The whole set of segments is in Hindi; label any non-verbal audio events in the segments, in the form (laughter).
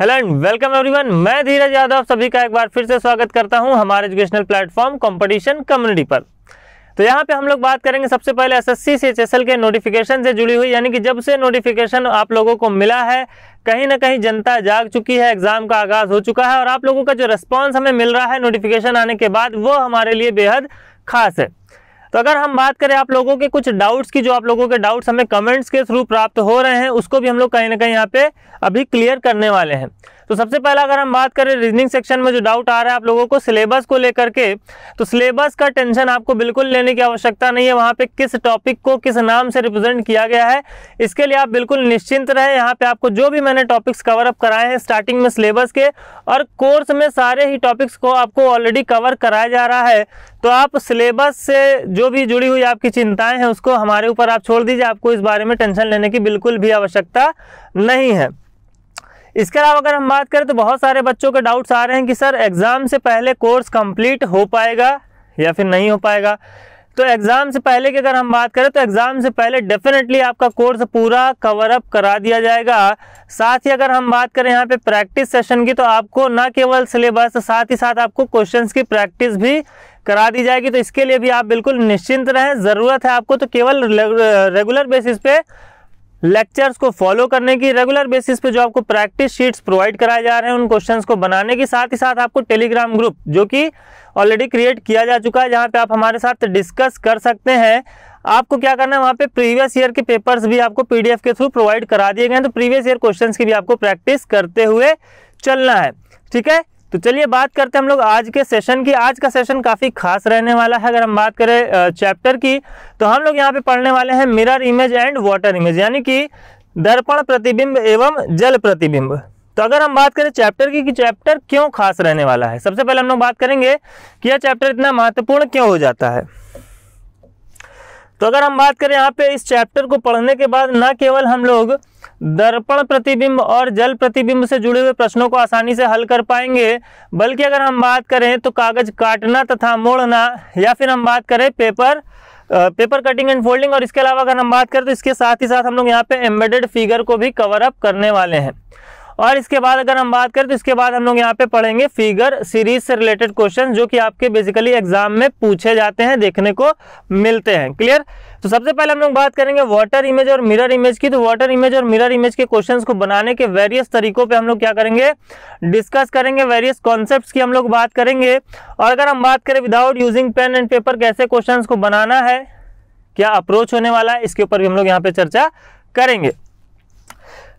हेलो एंड वेलकम एवरीवन मैं धीरज यादव सभी का एक बार फिर से स्वागत करता हूं हमारे एजुकेशनल प्लेटफॉर्म कंपटीशन कम्युनिटी पर तो यहाँ पे हम लोग बात करेंगे सबसे पहले एसएससी एस एचएसएल के नोटिफिकेशन से जुड़ी हुई यानी कि जब से नोटिफिकेशन आप लोगों को मिला है कहीं ना कहीं जनता जाग चुकी है एग्जाम का आगाज हो चुका है और आप लोगों का जो रिस्पॉन्स हमें मिल रहा है नोटिफिकेशन आने के बाद वो हमारे लिए बेहद खास है तो अगर हम बात करें आप लोगों के कुछ डाउट्स की जो आप लोगों के डाउट्स हमें कमेंट्स के थ्रू प्राप्त हो रहे हैं उसको भी हम लोग कहीं ना कहीं यहाँ पे अभी क्लियर करने वाले हैं तो सबसे पहला अगर हम बात करें रीजनिंग सेक्शन में जो डाउट आ रहा है आप लोगों को सिलेबस को लेकर के तो सिलेबस का टेंशन आपको बिल्कुल लेने की आवश्यकता नहीं है वहाँ पे किस टॉपिक को किस नाम से रिप्रेजेंट किया गया है इसके लिए आप बिल्कुल निश्चिंत रहे यहाँ पे आपको जो भी मैंने टॉपिक्स कवर अप कराए हैं स्टार्टिंग में सिलेबस के और कोर्स में सारे ही टॉपिक्स को आपको ऑलरेडी कवर कराया जा रहा है तो आप सिलेबस से जो भी जुड़ी हुई आपकी चिंताएं हैं उसको हमारे ऊपर आप छोड़ दीजिए आपको इस बारे में टेंशन लेने की बिल्कुल भी आवश्यकता नहीं है इसके अलावा अगर हम बात करें तो बहुत सारे बच्चों के डाउट्स आ रहे हैं कि सर एग्ज़ाम से पहले कोर्स कंप्लीट हो पाएगा या फिर नहीं हो पाएगा तो एग्ज़ाम से पहले की अगर हम बात करें तो एग्ज़ाम से पहले डेफिनेटली आपका कोर्स पूरा कवर अप करा दिया जाएगा साथ ही अगर हम बात करें यहाँ पे प्रैक्टिस सेशन की तो आपको ना केवल सिलेबस साथ ही साथ आपको क्वेश्चंस की प्रैक्टिस भी करा दी जाएगी तो इसके लिए भी आप बिल्कुल निश्चिंत रहें ज़रूरत है आपको तो केवल रेगुलर बेसिस पे लेक्चर्स को फॉलो करने की रेगुलर बेसिस पे जो आपको प्रैक्टिस शीट्स प्रोवाइड कराए जा रहे हैं उन क्वेश्चंस को बनाने के साथ ही साथ आपको टेलीग्राम ग्रुप जो कि ऑलरेडी क्रिएट किया जा चुका है जहां पे आप हमारे साथ डिस्कस कर सकते हैं आपको क्या करना है वहाँ पे प्रीवियस ईयर के पेपर्स भी आपको पीडीएफ के थ्रू प्रोवाइड करा दिए गए हैं तो प्रीवियस ईयर क्वेश्चन की भी आपको प्रैक्टिस करते हुए चलना है ठीक है तो चलिए बात करते हैं हम लोग आज के सेशन की आज का सेशन काफ़ी खास रहने वाला है अगर हम बात करें चैप्टर की तो हम लोग यहाँ पे पढ़ने वाले हैं mirror image and water image यानी कि दर्पण प्रतिबिंब एवं जल प्रतिबिंब तो अगर हम बात करें चैप्टर की कि चैप्टर क्यों खास रहने वाला है सबसे पहले हम लोग बात करेंगे कि यह चैप्टर इतना महत्वपूर्ण क्यों हो जाता है तो अगर हम बात करें यहाँ पे इस चैप्टर को पढ़ने के बाद न केवल हम लोग दर्पण प्रतिबिंब और जल प्रतिबिंब से जुड़े हुए प्रश्नों को आसानी से हल कर पाएंगे बल्कि अगर हम बात करें तो कागज काटना तथा मोड़ना या फिर हम बात करें paper paper cutting and folding और इसके अलावा अगर हम बात करें तो इसके साथ ही साथ हम लोग यहाँ पे एम्बेडेड फिगर को भी कवर अप करने वाले हैं और इसके बाद अगर हम बात करें तो इसके बाद हम लोग यहाँ पे पढ़ेंगे फिगर सीरीज से रिलेटेड क्वेश्चन जो कि आपके बेसिकली एग्जाम में पूछे जाते हैं देखने को मिलते हैं क्लियर तो सबसे पहले हम लोग बात करेंगे वाटर इमेज और मिरर इमेज की तो वाटर इमेज और मिरर इमेज के क्वेश्चन को बनाने के वेरियस तरीकों पर हम लोग क्या करेंगे डिस्कस करेंगे वेरियस कॉन्सेप्ट की हम लोग बात करेंगे और अगर हम बात करें without using pen and paper कैसे क्वेश्चन को बनाना है क्या अप्रोच होने वाला है इसके ऊपर भी हम लोग यहाँ पे चर्चा करेंगे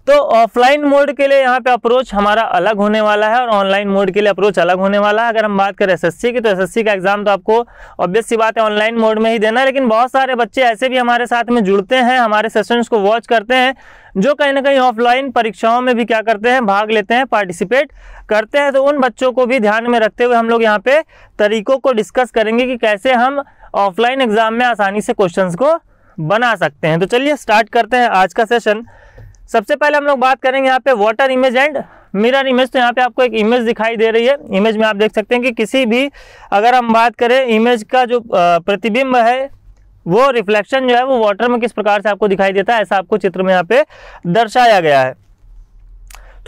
तो ऑफलाइन मोड के लिए यहाँ पे अप्रोच हमारा अलग होने वाला है और ऑनलाइन मोड के लिए अप्रोच अलग होने वाला है अगर हम बात करें एसएससी की तो एसएससी का एग्ज़ाम तो आपको ऑब्वियस सी बात है ऑनलाइन मोड में ही देना है लेकिन बहुत सारे बच्चे ऐसे भी हमारे साथ में जुड़ते हैं हमारे सेशंस को वॉच करते हैं जो कहीं ना कहीं ऑफलाइन परीक्षाओं में भी क्या करते हैं भाग लेते हैं पार्टिसिपेट करते हैं तो उन बच्चों को भी ध्यान में रखते हुए हम लोग यहाँ पे तरीकों को डिस्कस करेंगे कि कैसे हम ऑफलाइन एग्ज़ाम में आसानी से क्वेश्चन को बना सकते हैं तो चलिए स्टार्ट करते हैं आज का सेशन सबसे पहले हम लोग बात करेंगे यहाँ पे water image and mirror image तो यहाँ पे आपको एक इमेज दिखाई दे रही है इमेज में आप देख सकते हैं कि किसी भी अगर हम बात करें इमेज का जो प्रतिबिंब है वो रिफ्लेक्शन जो है वो वाटर में किस प्रकार से आपको दिखाई देता है ऐसा आपको चित्र में यहाँ पे दर्शाया गया है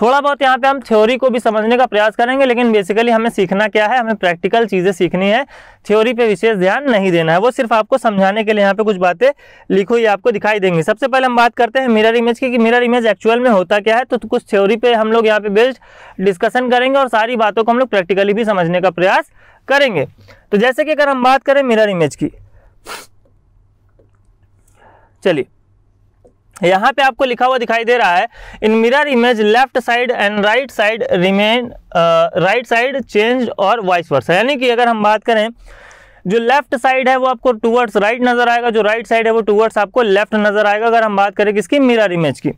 थोड़ा बहुत यहाँ पे हम थ्योरी को भी समझने का प्रयास करेंगे लेकिन बेसिकली हमें सीखना क्या है हमें प्रैक्टिकल चीज़ें सीखनी है थ्योरी पे विशेष ध्यान नहीं देना है वो सिर्फ आपको समझाने के लिए यहाँ पे कुछ बातें लिखो ये आपको दिखाई देंगी सबसे पहले हम बात करते हैं मिरर इमेज की कि मिरर इमेज एक्चुअल में होता क्या है तो, तो कुछ थ्योरी पे हम लोग यहाँ पे बेस्ड डिस्कशन करेंगे और सारी बातों को हम लोग प्रैक्टिकली भी समझने का प्रयास करेंगे तो जैसे कि अगर हम बात करें मिरर इमेज की चलिए यहाँ पे आपको लिखा हुआ दिखाई दे रहा है in mirror image left side and right side remain right side change और वाइस वर्स यानी कि अगर हम बात करें जो लेफ्ट साइड है वो आपको टूवर्ड्स राइट right नजर आएगा जो राइट right साइड है वो टूवर्ड्स आपको लेफ्ट नजर आएगा अगर हम बात करें किसकी मिरर इमेज की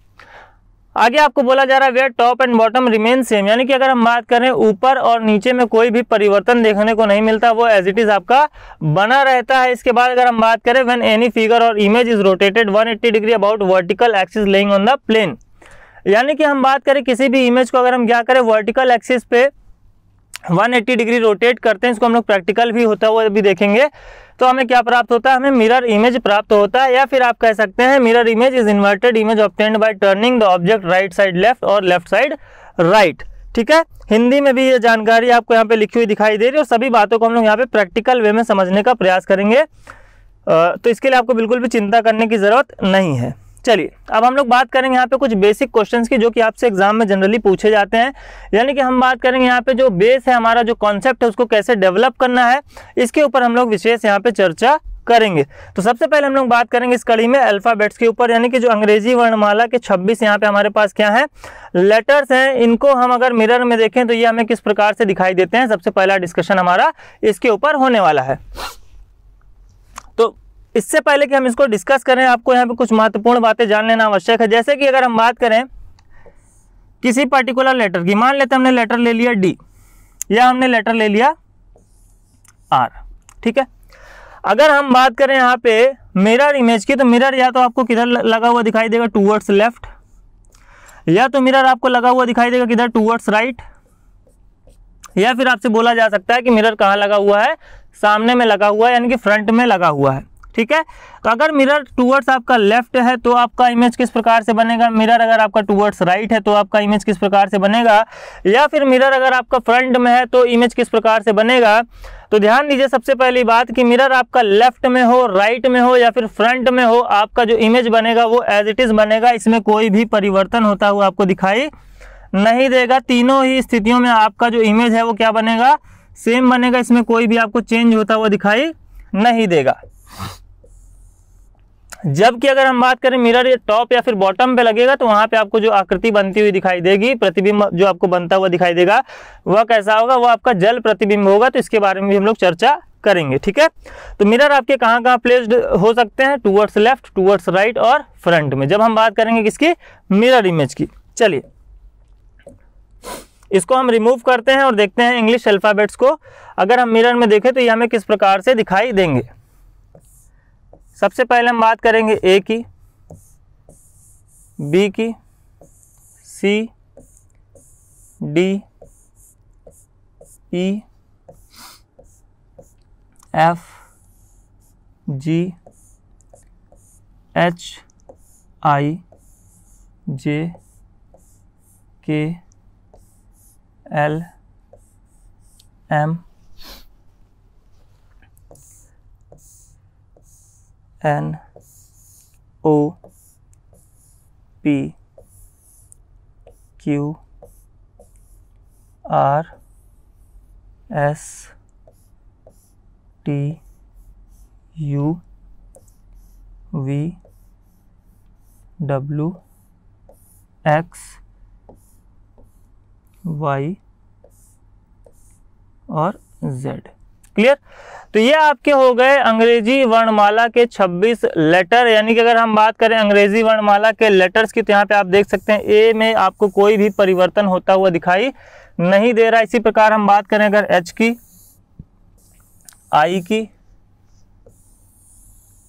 आगे आपको बोला जा रहा है where top and bottom remain same यानी कि अगर हम बात करें ऊपर और नीचे में कोई भी परिवर्तन देखने को नहीं मिलता वो एज इट इज आपका बना रहता है इसके बाद अगर हम बात करें when any figure or image is rotated 180 degree about vertical axis lying on the plane यानी कि हम बात करें किसी भी इमेज को अगर हम क्या करें वर्टिकल एक्सिस पे 180 डिग्री रोटेट करते हैं इसको हम लोग प्रैक्टिकल भी होता हुआ भी देखेंगे तो हमें क्या प्राप्त होता है हमें मिरर इमेज प्राप्त होता है या फिर आप कह सकते हैं mirror image is inverted image obtained by turning the object right side left और लेफ्ट साइड राइट ठीक है हिंदी में भी ये जानकारी आपको यहाँ पे लिखी हुई दिखाई दे रही है और सभी बातों को हम लोग यहाँ पे प्रैक्टिकल वे में समझने का प्रयास करेंगे तो इसके लिए आपको बिल्कुल भी चिंता करने की ज़रूरत नहीं है चलिए अब हम लोग बात करेंगे यहाँ पे कुछ बेसिक क्वेश्चंस की जो कि आपसे एग्जाम में जनरली पूछे जाते हैं यानी कि हम बात करेंगे यहाँ पे जो बेस है हमारा जो कॉन्सेप्ट है उसको कैसे डेवलप करना है इसके ऊपर हम लोग विशेष यहाँ पे चर्चा करेंगे तो सबसे पहले हम लोग बात करेंगे इस कड़ी में अल्फ़ाबेट्स के ऊपर यानी कि जो अंग्रेजी वर्णमाला के 26 यहाँ पे हमारे पास क्या है लेटर्स हैं इनको हम अगर मिरर में देखें तो ये हमें किस प्रकार से दिखाई देते हैं सबसे पहला डिस्कशन हमारा इसके ऊपर होने वाला है इससे पहले कि हम इसको डिस्कस करें आपको यहाँ पे कुछ महत्वपूर्ण बातें जान लेना आवश्यक है जैसे कि अगर हम बात करें किसी पर्टिकुलर लेटर की मान लेते हमने लेटर ले लिया डी या हमने लेटर ले लिया आर ठीक है अगर हम बात करें यहाँ पे मिरर इमेज की तो मिरर या तो आपको किधर लगा हुआ दिखाई देगा टूवर्ड्स लेफ्ट या तो मिरर आपको लगा हुआ दिखाई देगा किधर टूवर्ड्स राइट या फिर आपसे बोला जा सकता है कि मिरर कहाँ लगा हुआ है सामने में लगा हुआ है यानी कि फ्रंट में लगा हुआ है ठीक है तो अगर मिरर टूवर्ड्स आपका लेफ्ट है तो आपका इमेज किस प्रकार से बनेगा मिरर अगर आपका टूवर्ड्स राइट है तो आपका इमेज किस प्रकार से बनेगा या फिर मिरर अगर आपका फ्रंट में है तो इमेज किस प्रकार से बनेगा तो ध्यान दीजिए सबसे पहली बात कि मिरर आपका लेफ्ट में हो राइट में हो या फिर फ्रंट में हो आपका जो इमेज बनेगा वो एज इट इज़ बनेगा इसमें कोई भी परिवर्तन होता हुआ आपको दिखाई नहीं देगा तीनों ही स्थितियों में आपका जो इमेज है वो क्या बनेगा सेम बनेगा इसमें कोई भी आपको चेंज होता हुआ दिखाई नहीं देगा जबकि अगर हम बात करें मिरर टॉप या फिर बॉटम पे लगेगा तो वहां पे आपको जो आकृति बनती हुई दिखाई देगी प्रतिबिंब जो आपको बनता हुआ दिखाई देगा वह कैसा होगा वह आपका जल प्रतिबिंब होगा तो इसके बारे में भी हम लोग चर्चा करेंगे ठीक है तो मिरर आपके कहाँ कहाँ प्लेस्ड हो सकते हैं टूवर्ड्स लेफ्ट टूवर्ड्स राइट और फ्रंट में जब हम बात करेंगे किसकी मिरर इमेज की चलिए इसको हम रिमूव करते हैं और देखते हैं इंग्लिश अल्फ़ाबेट्स को अगर हम मिरर में देखें तो ये हमें किस प्रकार से दिखाई देंगे सबसे पहले हम बात करेंगे ए की बी की C D E F G H I J K L M N O P Q R S T U V W X Y और Z क्लियर तो ये आपके हो गए अंग्रेजी वर्णमाला के 26 लेटर यानी कि अगर हम बात करें अंग्रेजी वर्णमाला के लेटर्स की तो यहाँ पे आप देख सकते हैं ए में आपको कोई भी परिवर्तन होता हुआ दिखाई नहीं दे रहा इसी प्रकार हम बात करें अगर एच की आई की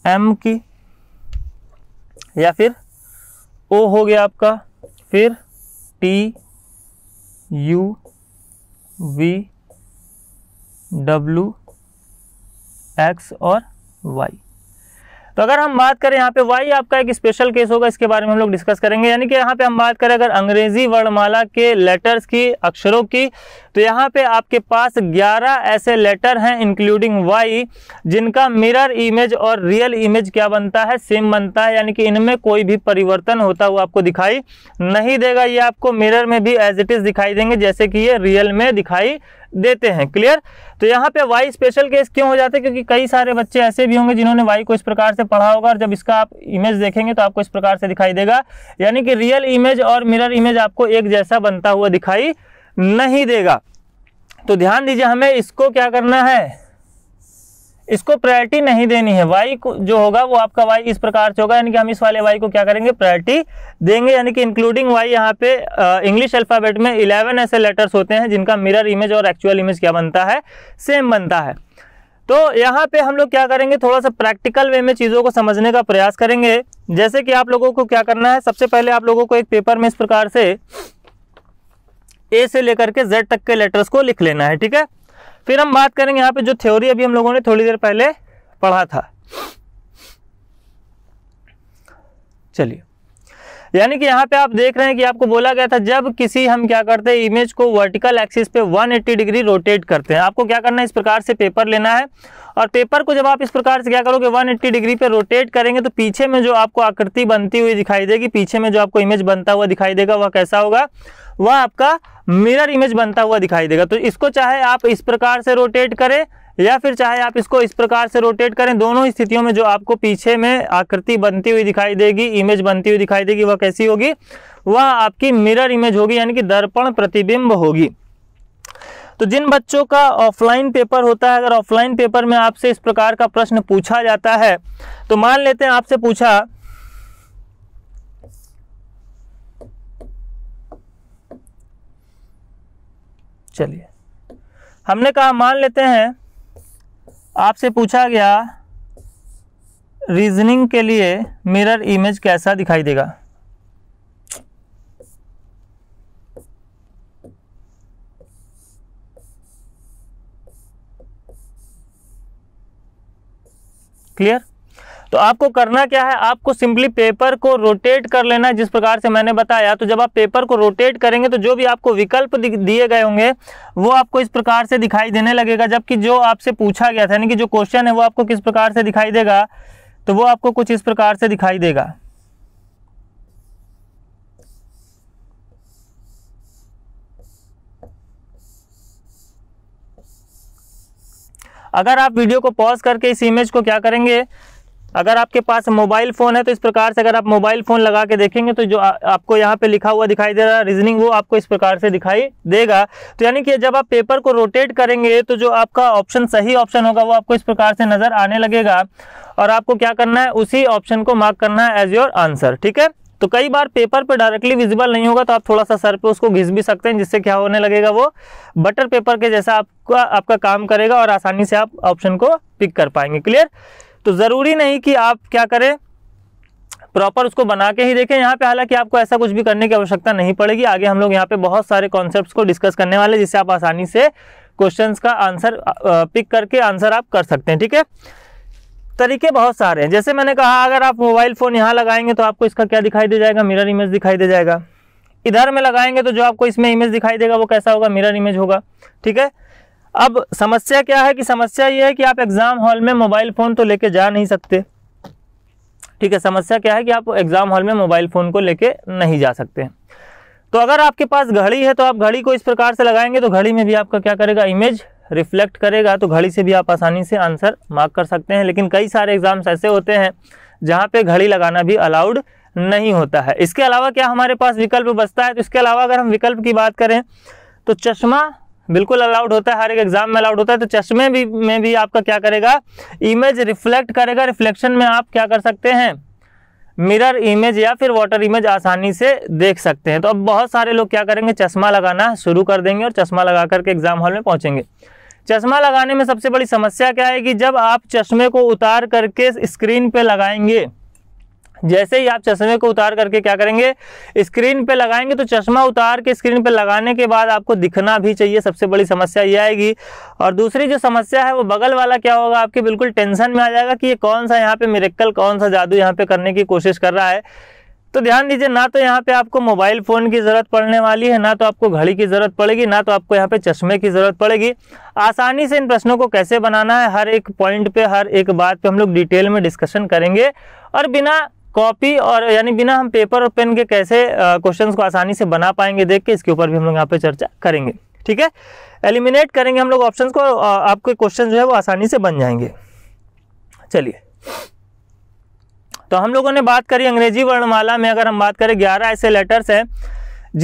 एम की या फिर ओ हो गया आपका फिर T U V W X और वाई तो अगर हम बात करें यहाँ पे वाई आपका एक स्पेशल केस होगा इसके बारे में हम लोग डिस्कस करेंगे यानी कि यहाँ पे हम बात करें अगर अंग्रेजी वर्णमाला के लेटर्स की अक्षरों की तो यहाँ पे आपके पास 11 ऐसे लेटर हैं इंक्लूडिंग वाई जिनका मिरर इमेज और रियल इमेज क्या बनता है सेम बनता है यानी कि इनमें कोई भी परिवर्तन होता हुआ आपको दिखाई नहीं देगा ये आपको मिरर में भी एज इट इज़ दिखाई देंगे जैसे कि ये रियल में दिखाई देते हैं क्लियर तो यहाँ पे वाई स्पेशल केस क्यों हो जाते हैं क्योंकि कई सारे बच्चे ऐसे भी होंगे जिन्होंने वाई को इस प्रकार से पढ़ा होगा और जब इसका आप इमेज देखेंगे तो आपको इस प्रकार से दिखाई देगा यानी कि रियल इमेज और मिरर इमेज आपको एक जैसा बनता हुआ दिखाई नहीं देगा तो ध्यान दीजिए हमें इसको क्या करना है इसको प्रायोरिटी नहीं देनी है वाई जो होगा वो आपका वाई इस प्रकार से होगा यानी कि हम इस वाले वाई को क्या करेंगे प्रायोरिटी देंगे यानी कि इंक्लूडिंग वाई यहाँ पे इंग्लिश अल्फ़ाबेट में इलेवन ऐसे लेटर्स होते हैं जिनका मिरर इमेज और एक्चुअल इमेज क्या बनता है सेम बनता है तो यहाँ पे हम लोग क्या करेंगे थोड़ा सा प्रैक्टिकल वे में चीज़ों को समझने का प्रयास करेंगे जैसे कि आप लोगों को क्या करना है सबसे पहले आप लोगों को एक पेपर में इस प्रकार से ए से लेकर के जेड तक के लेटर्स को लिख लेना है ठीक है फिर हम बात करेंगे यहाँ पे जो थ्योरी अभी हम लोगों ने थोड़ी देर पहले पढ़ा था चलिए यानी कि यहाँ पे आप देख रहे हैं कि आपको बोला गया था जब किसी हम क्या करते हैं इमेज को वर्टिकल एक्सिस पे 180 डिग्री रोटेट करते हैं आपको क्या करना है इस प्रकार से पेपर लेना है और पेपर को जब आप इस प्रकार से क्या करोगे 180 डिग्री पे रोटेट करेंगे तो पीछे में जो आपको आकृति बनती हुई दिखाई देगी पीछे में जो आपको इमेज बनता हुआ दिखाई देगा वह कैसा होगा वह आपका मिरर इमेज बनता हुआ दिखाई देगा तो इसको चाहे आप इस प्रकार से रोटेट करें या फिर चाहे आप इसको इस प्रकार से रोटेट करें दोनों स्थितियों में जो आपको पीछे में आकृति बनती हुई दिखाई देगी इमेज बनती हुई दिखाई देगी वह कैसी होगी वह आपकी मिरर इमेज होगी यानी कि दर्पण प्रतिबिंब होगी तो जिन बच्चों का ऑफलाइन पेपर होता है अगर ऑफलाइन पेपर में आपसे इस प्रकार का प्रश्न पूछा जाता है तो मान लेते हैं आपसे पूछा चलिए हमने कहा मान लेते हैं आपसे पूछा गया रीजनिंग के लिए मिरर इमेज कैसा दिखाई देगा क्लियर तो आपको करना क्या है आपको सिंपली पेपर को रोटेट कर लेना है जिस प्रकार से मैंने बताया तो जब आप पेपर को रोटेट करेंगे तो जो भी आपको विकल्प दिए गए होंगे वो आपको इस प्रकार से दिखाई देने लगेगा जबकि जो आपसे पूछा गया था यानी कि जो क्वेश्चन है वो आपको किस प्रकार से दिखाई देगा तो वो आपको कुछ इस प्रकार से दिखाई देगा अगर आप वीडियो को पॉज करके इस इमेज को क्या करेंगे अगर आपके पास मोबाइल फ़ोन है तो इस प्रकार से अगर आप मोबाइल फ़ोन लगा के देखेंगे तो जो आ, आपको यहाँ पे लिखा हुआ दिखाई दे रहा है रीजनिंग वो आपको इस प्रकार से दिखाई देगा तो यानी कि जब आप पेपर को रोटेट करेंगे तो जो आपका ऑप्शन सही ऑप्शन होगा वो आपको इस प्रकार से नज़र आने लगेगा और आपको क्या करना है उसी ऑप्शन को मार्क करना है एज योर आंसर ठीक है तो कई बार पेपर पर डायरेक्टली विजिबल नहीं होगा तो आप थोड़ा सा सर पे उसको घिस भी सकते हैं जिससे क्या होने लगेगा वो बटर पेपर के जैसा आपका आपका काम करेगा और आसानी से आप ऑप्शन को पिक कर पाएंगे क्लियर तो ज़रूरी नहीं कि आप क्या करें प्रॉपर उसको बना के ही देखें यहाँ पे हालांकि आपको ऐसा कुछ भी करने की आवश्यकता नहीं पड़ेगी आगे हम लोग यहाँ पे बहुत सारे कॉन्सेप्ट्स को डिस्कस करने वाले जिससे आप आसानी से क्वेश्चंस का आंसर पिक करके आंसर आप कर सकते हैं ठीक है तरीके बहुत सारे हैं जैसे मैंने कहा अगर आप मोबाइल फ़ोन यहाँ लगाएंगे तो आपको इसका क्या दिखाई दे जाएगा मिरर इमेज दिखाई दे जाएगा इधर में लगाएंगे तो जो आपको इसमें इमेज दिखाई देगा वो कैसा होगा मिरर इमेज होगा ठीक है अब समस्या क्या है कि समस्या ये है कि आप एग्ज़ाम हॉल में मोबाइल फ़ोन तो लेके जा नहीं सकते ठीक है समस्या क्या है कि आप एग्ज़ाम हॉल में मोबाइल फ़ोन को लेके नहीं जा सकते तो अगर आपके पास घड़ी है तो आप घड़ी को इस प्रकार से लगाएंगे तो घड़ी में भी आपका क्या करेगा इमेज रिफ्लेक्ट करेगा तो घड़ी से भी आप आसानी से आंसर मार्क कर सकते हैं लेकिन कई सारे एग्ज़ाम्स ऐसे होते हैं जहाँ पे घड़ी लगाना भी अलाउड नहीं होता है इसके अलावा क्या हमारे पास विकल्प बचता है तो इसके अलावा अगर हम विकल्प की बात करें तो चश्मा बिल्कुल अलाउड होता है हर एक एग्जाम में अलाउड होता है तो चश्मे भी में भी आपका क्या करेगा इमेज रिफ्लेक्ट करेगा रिफ्लेक्शन में आप क्या कर सकते हैं मिरर इमेज या फिर वाटर इमेज आसानी से देख सकते हैं तो अब बहुत सारे लोग क्या करेंगे चश्मा लगाना शुरू कर देंगे और चश्मा लगा करके एग्जाम हॉल में पहुंचेंगे चश्मा लगाने में सबसे बड़ी समस्या क्या है कि जब आप चश्मे को उतार करके स्क्रीन पे लगाएंगे जैसे ही आप चश्मे को उतार करके क्या करेंगे स्क्रीन पे लगाएंगे तो चश्मा उतार के स्क्रीन पे लगाने के बाद आपको दिखना भी चाहिए सबसे बड़ी समस्या ये आएगी और दूसरी जो समस्या है वो बगल वाला क्या होगा आपके बिल्कुल टेंशन में आ जाएगा कि ये कौन सा यहाँ पे मेरेक्कल कौन सा जादू यहाँ पे करने की कोशिश कर रहा है तो ध्यान दीजिए ना तो यहाँ पे आपको मोबाइल फ़ोन की ज़रूरत पड़ने वाली है ना तो आपको घड़ी की ज़रूरत पड़ेगी ना तो आपको यहाँ पे चश्मे की ज़रूरत पड़ेगी आसानी से इन प्रश्नों को कैसे बनाना है हर एक पॉइंट पे हर एक बात पे हम लोग डिटेल में डिस्कशन करेंगे और बिना कॉपी और यानी बिना हम पेपर और पेन के कैसे क्वेश्चंस को आसानी से बना पाएंगे देख के इसके ऊपर भी हम लोग यहाँ पे चर्चा करेंगे ठीक है एलिमिनेट करेंगे हम लोग ऑप्शंस को आपके क्वेश्चन जो है वो आसानी से बन जाएंगे चलिए तो हम लोगों ने बात करी अंग्रेजी वर्णमाला में अगर हम बात करें ग्यारह ऐसे लेटर्स हैं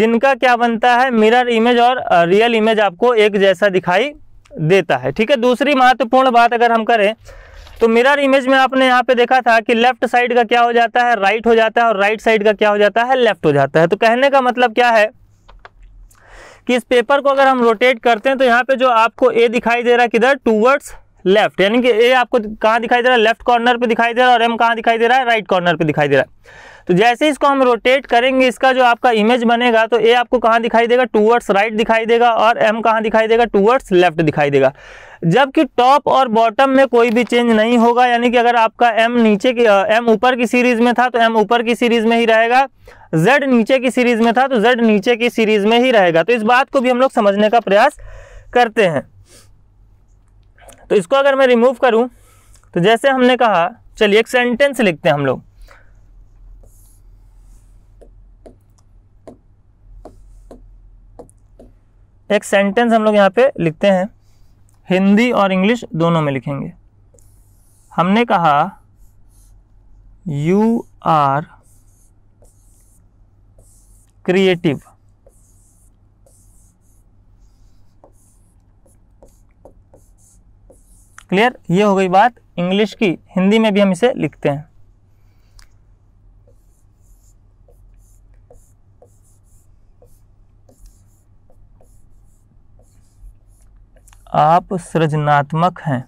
जिनका क्या बनता है मिरर इमेज और रियल इमेज आपको एक जैसा दिखाई देता है ठीक है दूसरी महत्वपूर्ण बात अगर हम करें तो मिरर इमेज में आपने यहाँ पे देखा था कि लेफ्ट साइड का क्या हो जाता है राइट हो जाता है और राइट साइड का क्या हो जाता है लेफ्ट हो जाता है तो कहने का मतलब क्या है कि इस पेपर को अगर हम रोटेट करते हैं तो यहाँ पे जो आपको ए दिखाई दे रहा है किधर टूवर्ड्स लेफ्ट यानी कि ए आपको कहाँ दिखाई दे रहा है लेफ्ट कॉर्नर पे दिखाई दे रहा है और एम कहाँ दिखाई दे रहा है राइट कॉर्नर पे दिखाई दे रहा है तो जैसे इसको हम रोटेट करेंगे इसका जो आपका इमेज बनेगा तो ए आपको कहाँ दिखाई देगा टूवर्ड्स राइट दिखाई देगा और एम कहाँ दिखाई देगा टूवर्ड्स लेफ्ट दिखाई देगा जबकि टॉप और बॉटम में कोई भी चेंज नहीं होगा यानी कि अगर आपका एम नीचे की एम ऊपर की सीरीज में था तो एम ऊपर की सीरीज में ही रहेगा जेड नीचे की सीरीज में था तो जेड नीचे की सीरीज में ही रहेगा तो इस बात को भी हम लोग समझने का प्रयास करते हैं तो इसको अगर मैं रिमूव करूं तो जैसे हमने कहा चलिए एक सेंटेंस लिखते हैं हम लोग एक सेंटेंस हम लोग यहाँ पे लिखते हैं हिंदी और इंग्लिश दोनों में लिखेंगे हमने कहा यू आर क्रिएटिव क्लियर ये हो गई बात इंग्लिश की हिंदी में भी हम इसे लिखते हैं आप सृजनात्मक हैं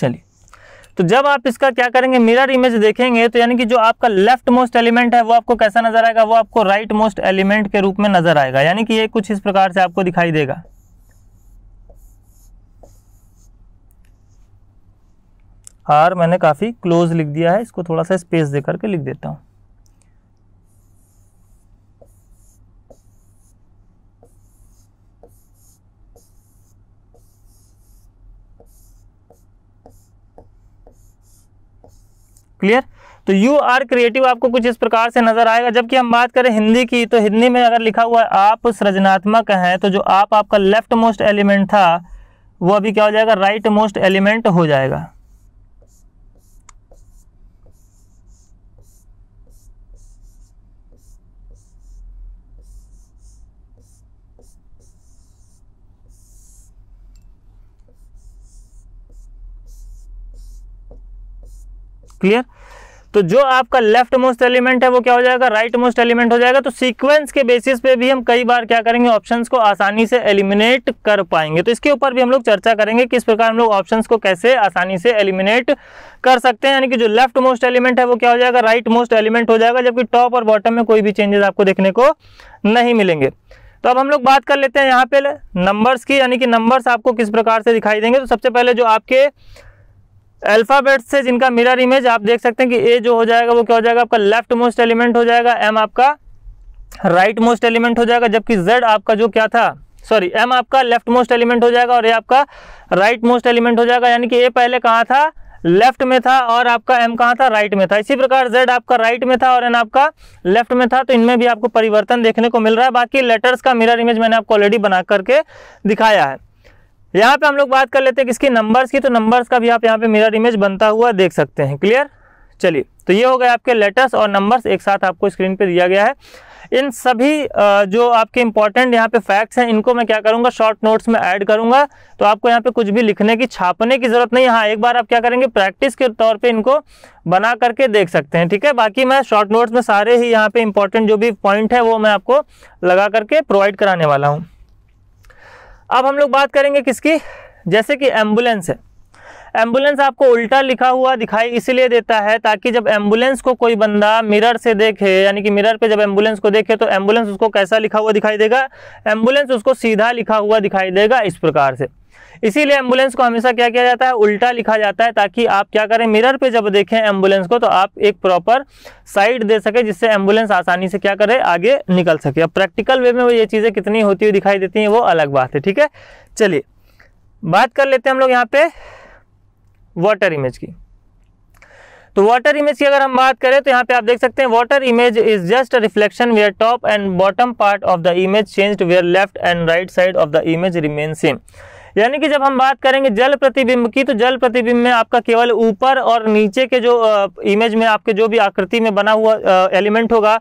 चलिए तो जब आप इसका क्या करेंगे मिरर इमेज देखेंगे तो यानी कि जो आपका लेफ्ट मोस्ट एलिमेंट है वो आपको कैसा नजर आएगा वो आपको राइट मोस्ट एलिमेंट के रूप में नजर आएगा यानी कि ये कुछ इस प्रकार से आपको दिखाई देगा आर मैंने काफ़ी क्लोज लिख दिया है इसको थोड़ा सा स्पेस दे करके लिख देता हूँ क्लियर तो यू आर क्रिएटिव आपको कुछ इस प्रकार से नजर आएगा जबकि हम बात करें हिंदी की तो हिंदी में अगर लिखा हुआ है आप सृजनात्मक हैं तो जो आप आपका लेफ्ट मोस्ट एलिमेंट था वो अभी क्या हो जाएगा राइट मोस्ट एलिमेंट हो जाएगा क्लियर तो जो आपका लेफ्ट मोस्ट एलिमेंट है वो क्या हो जाएगा राइट मोस्ट एलिमेंट हो जाएगा तो सीक्वेंस के बेसिस पे भी हम कई बार क्या करेंगे ऑप्शंस को आसानी से एलिमिनेट कर पाएंगे तो इसके ऊपर भी हम लोग चर्चा करेंगे किस प्रकार हम लोग ऑप्शंस को कैसे आसानी से एलिमिनेट कर सकते हैं यानी कि जो लेफ्ट मोस्ट एलिमेंट है वो क्या हो जाएगा राइट मोस्ट एलिमेंट हो जाएगा जबकि टॉप और बॉटम में कोई भी चेंजेस आपको देखने को नहीं मिलेंगे तो अब हम लोग बात कर लेते हैं यहाँ पे नंबर्स की यानी कि नंबर्स आपको किस प्रकार से दिखाई देंगे तो सबसे पहले जो आपके अल्फ़ाबेट से जिनका मिरर इमेज आप देख सकते हैं कि ए जो हो जाएगा वो क्या हो जाएगा आपका लेफ्ट मोस्ट एलिमेंट हो जाएगा एम आपका राइट मोस्ट एलिमेंट हो जाएगा जबकि जेड आपका जो क्या था सॉरी एम आपका लेफ्ट मोस्ट एलिमेंट हो जाएगा और ए आपका राइट मोस्ट एलिमेंट हो जाएगा यानी कि ए पहले कहाँ था लेफ्ट में था और आपका एम कहाँ था राइट में था इसी प्रकार जेड आपका राइट में था और एन आपका लेफ्ट में था तो इनमें भी आपको परिवर्तन देखने को मिल रहा है बाकी लेटर्स का मिरर इमेज मैंने आपको ऑलरेडी बना करके दिखाया है यहाँ पे हम लोग बात कर लेते हैं किसकी नंबर्स की तो नंबर्स का भी आप यहाँ पे मिरर इमेज बनता हुआ देख सकते हैं क्लियर चलिए तो ये हो गए आपके लेटर्स और नंबर्स एक साथ आपको स्क्रीन पे दिया गया है इन सभी जो आपके इंपॉर्टेंट यहाँ पे फैक्ट्स हैं इनको मैं क्या करूँगा शॉर्ट नोट्स में ऐड करूँगा तो आपको यहाँ पे कुछ भी लिखने की छापने की ज़रूरत नहीं हाँ एक बार आप क्या करेंगे प्रैक्टिस के तौर पे इनको बना करके देख सकते हैं ठीक है बाकी मैं शॉर्ट नोट्स में सारे ही यहाँ पे इंपॉर्टेंट जो भी पॉइंट है वो मैं आपको लगा करके प्रोवाइड कराने वाला हूँ अब हम लोग बात करेंगे किसकी जैसे कि एम्बुलेंस है एम्बुलेंस आपको उल्टा लिखा हुआ दिखाई इसलिए देता है ताकि जब एम्बुलेंस को कोई बंदा मिरर से देखे यानी कि मिरर पे जब एम्बुलेंस को देखे तो एम्बुलेंस उसको कैसा लिखा हुआ दिखाई देगा एम्बुलेंस उसको सीधा लिखा हुआ दिखाई देगा इस प्रकार से इसीलिए एम्बुलेंस को हमेशा क्या किया जाता है उल्टा लिखा जाता है ताकि आप क्या करें मिरर पे जब देखें एम्बुलेंस को तो आप एक प्रॉपर साइड दे सके जिससे एम्बुलेंस आसानी से क्या करे आगे निकल सके अब प्रैक्टिकल वे में वो ये चीज़ें कितनी होती हुई दिखाई देती हैं वो अलग बात है ठीक है चलिए बात कर लेते हैं हम लोग यहाँ पे वाटर इमेज की तो वाटर इमेज की अगर हम बात करें तो यहाँ पे आप देख सकते हैं water image is just a reflection where top and bottom part of the image changed where left and right side of the image remain same यानी कि जब हम बात करेंगे जल प्रतिबिंब की तो जल प्रतिबिंब में आपका केवल ऊपर और नीचे के जो इमेज में आपके जो भी आकृति में बना हुआ एलिमेंट होगा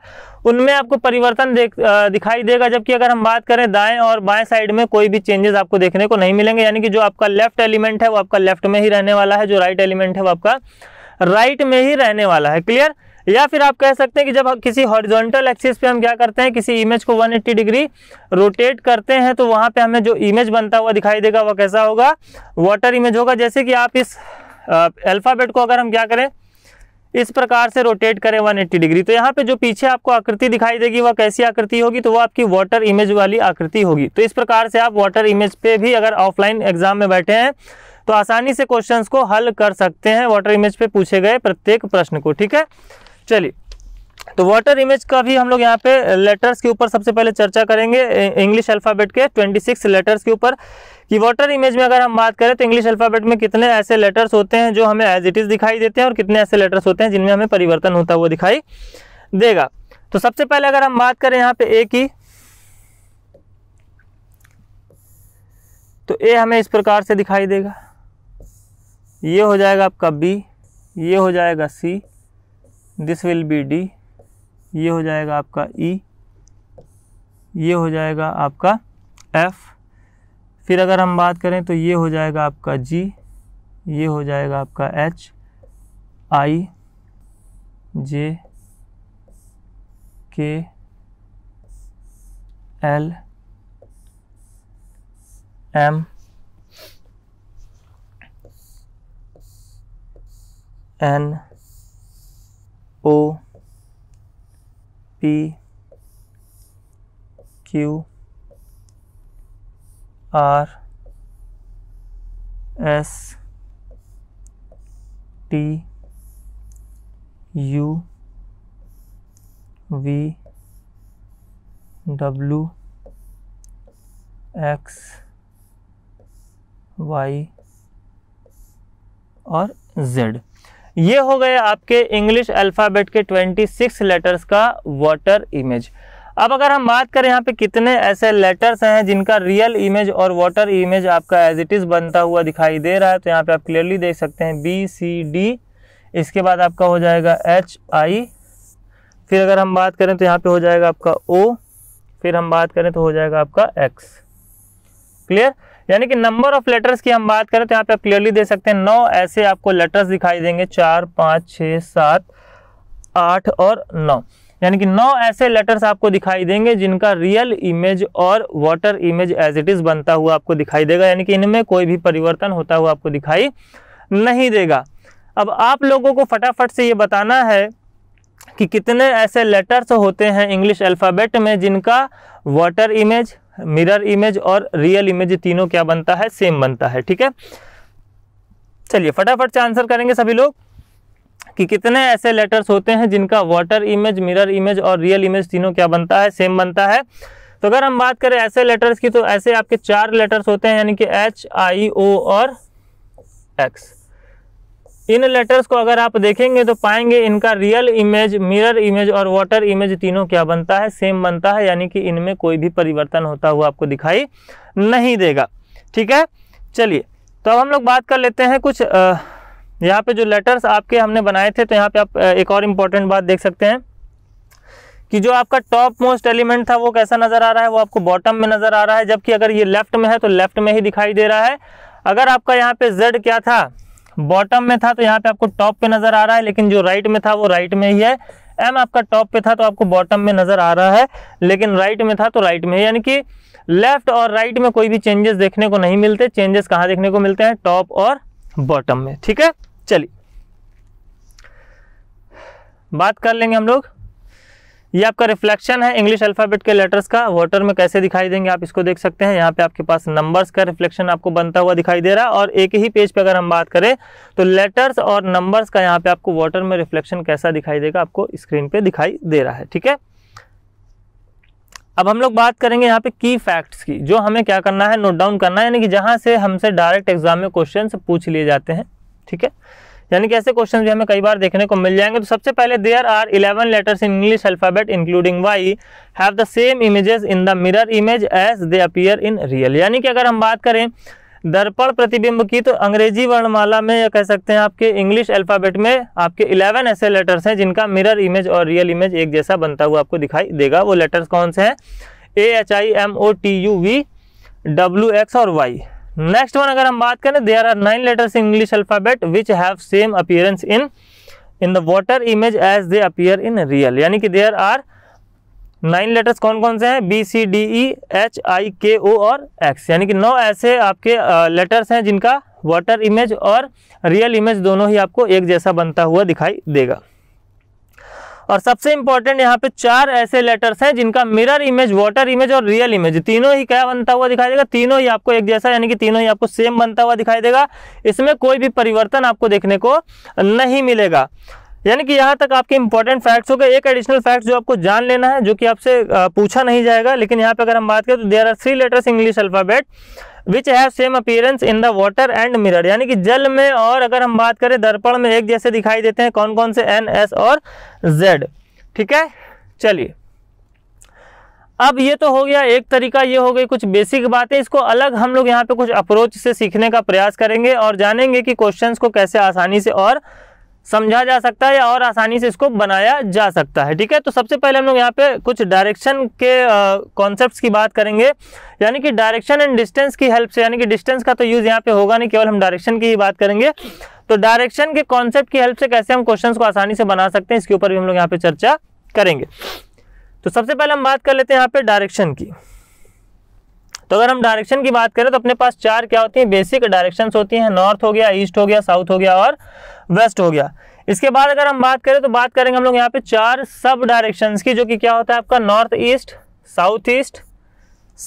उनमें आपको परिवर्तन देख दिखाई देगा जबकि अगर हम बात करें दाएं और बाएं साइड में कोई भी चेंजेस आपको देखने को नहीं मिलेंगे यानी कि जो आपका लेफ्ट एलिमेंट है वो आपका लेफ्ट में ही रहने वाला है जो राइट एलिमेंट है वो आपका राइट में ही रहने वाला है क्लियर या फिर आप कह सकते हैं कि जब किसी हॉरिजॉन्टल एक्सिस पे हम क्या करते हैं किसी इमेज को 180 डिग्री रोटेट करते हैं तो वहाँ पे हमें जो इमेज बनता हुआ दिखाई देगा वह कैसा होगा वाटर इमेज होगा जैसे कि आप इस अल्फ़ाबेट को अगर हम क्या करें इस प्रकार से रोटेट करें 180 डिग्री तो यहाँ पे जो पीछे आपको आकृति दिखाई देगी वह कैसी आकृति होगी तो वह आपकी वाटर इमेज वाली आकृति होगी तो इस प्रकार से आप वाटर इमेज पे भी अगर ऑफलाइन एग्जाम में बैठे हैं तो आसानी से क्वेश्चंस को हल कर सकते हैं वाटर इमेज पे पूछे गए प्रत्येक प्रश्न को ठीक है चलिए तो वाटर इमेज का भी हम लोग यहाँ पे लेटर्स के ऊपर सबसे पहले चर्चा करेंगे इंग्लिश अल्फ़ाबेट के 26 लेटर्स के ऊपर कि वाटर इमेज में अगर हम बात करें तो इंग्लिश अल्फ़ाबेट में कितने ऐसे लेटर्स होते हैं जो हमें एज इट इज़ दिखाई देते हैं और कितने ऐसे लेटर्स होते हैं जिनमें हमें परिवर्तन होता हुआ दिखाई देगा तो सबसे पहले अगर हम बात करें यहाँ पे ए की तो ए हमें इस प्रकार से दिखाई देगा ये हो जाएगा आपका बी ये हो जाएगा C this will be D ये हो जाएगा आपका ई e, ये हो जाएगा आपका एफ़ फिर अगर हम बात करें तो ये हो जाएगा आपका जी ये हो जाएगा आपका H I J K L M N O P Q R S T U V W X Y और जेड ये हो गए आपके इंग्लिश अल्फ़ाबेट के 26 लेटर्स का वाटर इमेज अब अगर हम बात करें यहाँ पे कितने ऐसे लेटर्स हैं जिनका रियल इमेज और वाटर इमेज आपका एज इट इज़ बनता हुआ दिखाई दे रहा है तो यहाँ पे आप क्लियरली देख सकते हैं बी सी डी इसके बाद आपका हो जाएगा एच आई फिर अगर हम बात करें तो यहाँ पे हो जाएगा आपका ओ फिर हम बात करें तो हो जाएगा आपका एक्स क्लियर यानी कि नंबर ऑफ लेटर्स की हम बात करें तो यहाँ पे आप क्लियरली दे सकते हैं नौ ऐसे आपको लेटर्स दिखाई देंगे चार पाँच छः सात आठ और नौ यानी कि नौ ऐसे लेटर्स आपको दिखाई देंगे जिनका रियल इमेज और water image as it is बनता हुआ आपको दिखाई देगा यानी कि इनमें कोई भी परिवर्तन होता हुआ आपको दिखाई नहीं देगा अब आप लोगों को फटाफट से ये बताना है कि कितने ऐसे लेटर्स होते हैं इंग्लिश अल्फ़ाबेट में जिनका वाटर इमेज मिरर इमेज और रियल इमेज तीनों क्या बनता है सेम बनता है ठीक है चलिए फटाफट से आंसर करेंगे सभी लोग कि कितने ऐसे लेटर्स होते हैं जिनका वाटर इमेज मिरर इमेज और रियल इमेज तीनों क्या बनता है सेम बनता है तो अगर हम बात करें ऐसे लेटर्स की तो ऐसे आपके चार लेटर्स होते हैं यानी कि एच आई ओ और एक्स इन लेटर्स को अगर आप देखेंगे तो पाएंगे इनका रियल इमेज मिरर इमेज और वाटर इमेज तीनों क्या बनता है सेम बनता है यानी कि इनमें कोई भी परिवर्तन होता हुआ आपको दिखाई नहीं देगा ठीक है चलिए तो अब हम लोग बात कर लेते हैं कुछ यहाँ पे जो लेटर्स आपके हमने बनाए थे तो यहाँ पे आप एक और इम्पोर्टेंट बात देख सकते हैं कि जो आपका टॉप मोस्ट एलिमेंट था वो कैसा नज़र आ रहा है वो आपको बॉटम में नज़र आ रहा है जबकि अगर ये लेफ्ट में है तो लेफ्ट में ही दिखाई दे रहा है अगर आपका यहाँ पे जेड क्या था बॉटम में था तो यहाँ पे आपको टॉप पे नजर आ रहा है लेकिन जो राइट में था वो राइट में ही है एम आपका टॉप पे था तो आपको बॉटम में नजर आ रहा है लेकिन राइट में था तो राइट में यानी कि लेफ्ट और राइट में कोई भी चेंजेस देखने को नहीं मिलते चेंजेस कहाँ देखने को मिलते हैं टॉप और बॉटम में ठीक है चलिए बात कर लेंगे हम लोग ये आपका रिफ्लेक्शन है इंग्लिश अल्फ़ाबेट के लेटर्स का वाटर में कैसे दिखाई देंगे आप इसको देख सकते हैं यहाँ पे आपके पास नंबर्स का रिफ्लेक्शन आपको बनता हुआ दिखाई दे रहा है और एक ही पेज पे अगर हम बात करें तो लेटर्स और नंबर्स का यहाँ पे आपको वाटर में रिफ्लेक्शन कैसा दिखाई देगा आपको स्क्रीन पे दिखाई दे रहा है ठीक है अब हम लोग बात करेंगे यहाँ पे की फैक्ट्स की जो हमें क्या करना है नोट डाउन करना है यानी कि जहाँ से हमसे डायरेक्ट एग्जाम में क्वेश्चन पूछ लिए जाते हैं ठीक है यानी कि ऐसे क्वेश्चन भी हमें कई बार देखने को मिल जाएंगे तो सबसे पहले there are eleven letters in English alphabet including Y have the same images in the mirror image as they appear in real यानी कि अगर हम बात करें दर्पण प्रतिबिंब की तो अंग्रेजी वर्णमाला में या कह सकते हैं आपके इंग्लिश अल्फ़ाबेट में आपके 11 ऐसे लेटर्स हैं जिनका मिरर इमेज और रियल इमेज एक जैसा बनता हुआ आपको दिखाई देगा वो लेटर्स कौन से हैं A H I M O T U V W X और वाई नेक्स्ट वन अगर हम बात करें there are nine letters in English alphabet which have same appearance in in the water image as they appear in real यानी कि देयर आर नाइन लेटर्स कौन कौन से हैं B C D E H I K O और एक्स यानी कि नौ ऐसे आपके लेटर्स हैं जिनका वाटर इमेज और रियल इमेज दोनों ही आपको एक जैसा बनता हुआ दिखाई देगा और सबसे इंपॉर्टेंट यहाँ पे चार ऐसे लेटर्स हैं जिनका मिरर इमेज वाटर इमेज और रियल इमेज तीनों ही क्या बनता हुआ दिखाई देगा तीनों ही आपको एक जैसा यानी कि तीनों ही आपको सेम बनता हुआ दिखाई देगा इसमें कोई भी परिवर्तन आपको देखने को नहीं मिलेगा यानी कि यहाँ तक आपके इंपॉर्टेंट फैक्ट्स हो गए एक एडिशनल फैक्ट जो आपको जान लेना है जो कि आपसे पूछा नहीं जाएगा लेकिन यहाँ पे अगर हम बात करें तो there are three letters English alphabet which have same appearance in the water and mirror यानी कि जल में और अगर हम बात करें दर्पण में एक जैसे दिखाई देते हैं कौन कौन से एन एस और जेड ठीक है चलिए अब ये तो हो गया एक तरीका ये हो गई कुछ बेसिक बातें इसको अलग हम लोग यहाँ पे कुछ अप्रोच से सीखने का प्रयास करेंगे और जानेंगे कि क्वेश्चंस को कैसे आसानी से और समझा जा सकता है या और आसानी से इसको बनाया जा सकता है ठीक है तो सबसे पहले हम लोग यहाँ पे कुछ डायरेक्शन के कॉन्सेप्ट्स की बात करेंगे यानी कि डायरेक्शन एंड डिस्टेंस की हेल्प से यानी कि डिस्टेंस का तो यूज़ यहाँ पे होगा नहीं केवल हम डायरेक्शन की ही बात करेंगे तो डायरेक्शन के कॉन्सेप्ट की हेल्प से कैसे हम क्वेश्चन को आसानी से बना सकते हैं इसके ऊपर भी हम लोग यहाँ पे चर्चा करेंगे तो सबसे पहले हम बात कर लेते हैं यहाँ पे डायरेक्शन की तो अगर हम डायरेक्शन की बात करें तो अपने पास चार क्या होती हैं बेसिक डायरेक्शंस होती हैं नॉर्थ हो गया ईस्ट हो गया साउथ हो गया और वेस्ट हो गया इसके बाद अगर हम बात करें तो बात करेंगे हम लोग यहाँ पे चार सब डायरेक्शन की जो कि क्या होता है आपका north east south east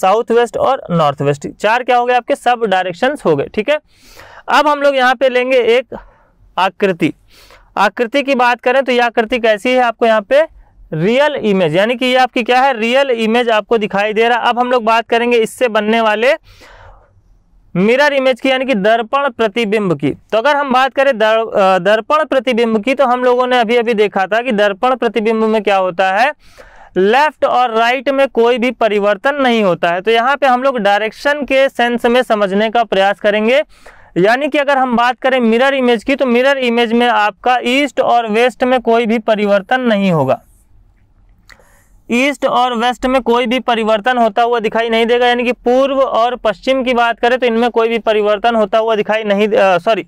south west और नॉर्थ वेस्ट चार क्या हो गए आपके सब डायरेक्शन हो गए ठीक है अब हम लोग यहाँ पे लेंगे एक आकृति आकृति की बात करें तो यह आकृति कैसी है आपको यहाँ पे रियल इमेज यानी कि ये आपकी क्या है रियल इमेज आपको दिखाई दे रहा अब हम लोग बात करेंगे इससे बनने वाले मिरर इमेज की यानी कि दर्पण प्रतिबिंब की तो अगर हम बात करें दर, दर्पण प्रतिबिंब की तो हम लोगों ने अभी अभी देखा था कि दर्पण प्रतिबिंब में क्या होता है लेफ्ट और राइट में कोई भी परिवर्तन नहीं होता है तो यहाँ पे हम लोग डायरेक्शन के सेंस में समझने का प्रयास करेंगे यानी कि अगर हम बात करें मिरर इमेज की तो मिरर इमेज में आपका ईस्ट और वेस्ट में कोई भी परिवर्तन नहीं होगा ईस्ट और वेस्ट में कोई भी परिवर्तन होता हुआ दिखाई नहीं देगा यानी कि पूर्व और पश्चिम की बात करें तो इनमें कोई भी परिवर्तन होता हुआ दिखाई नहीं सॉरी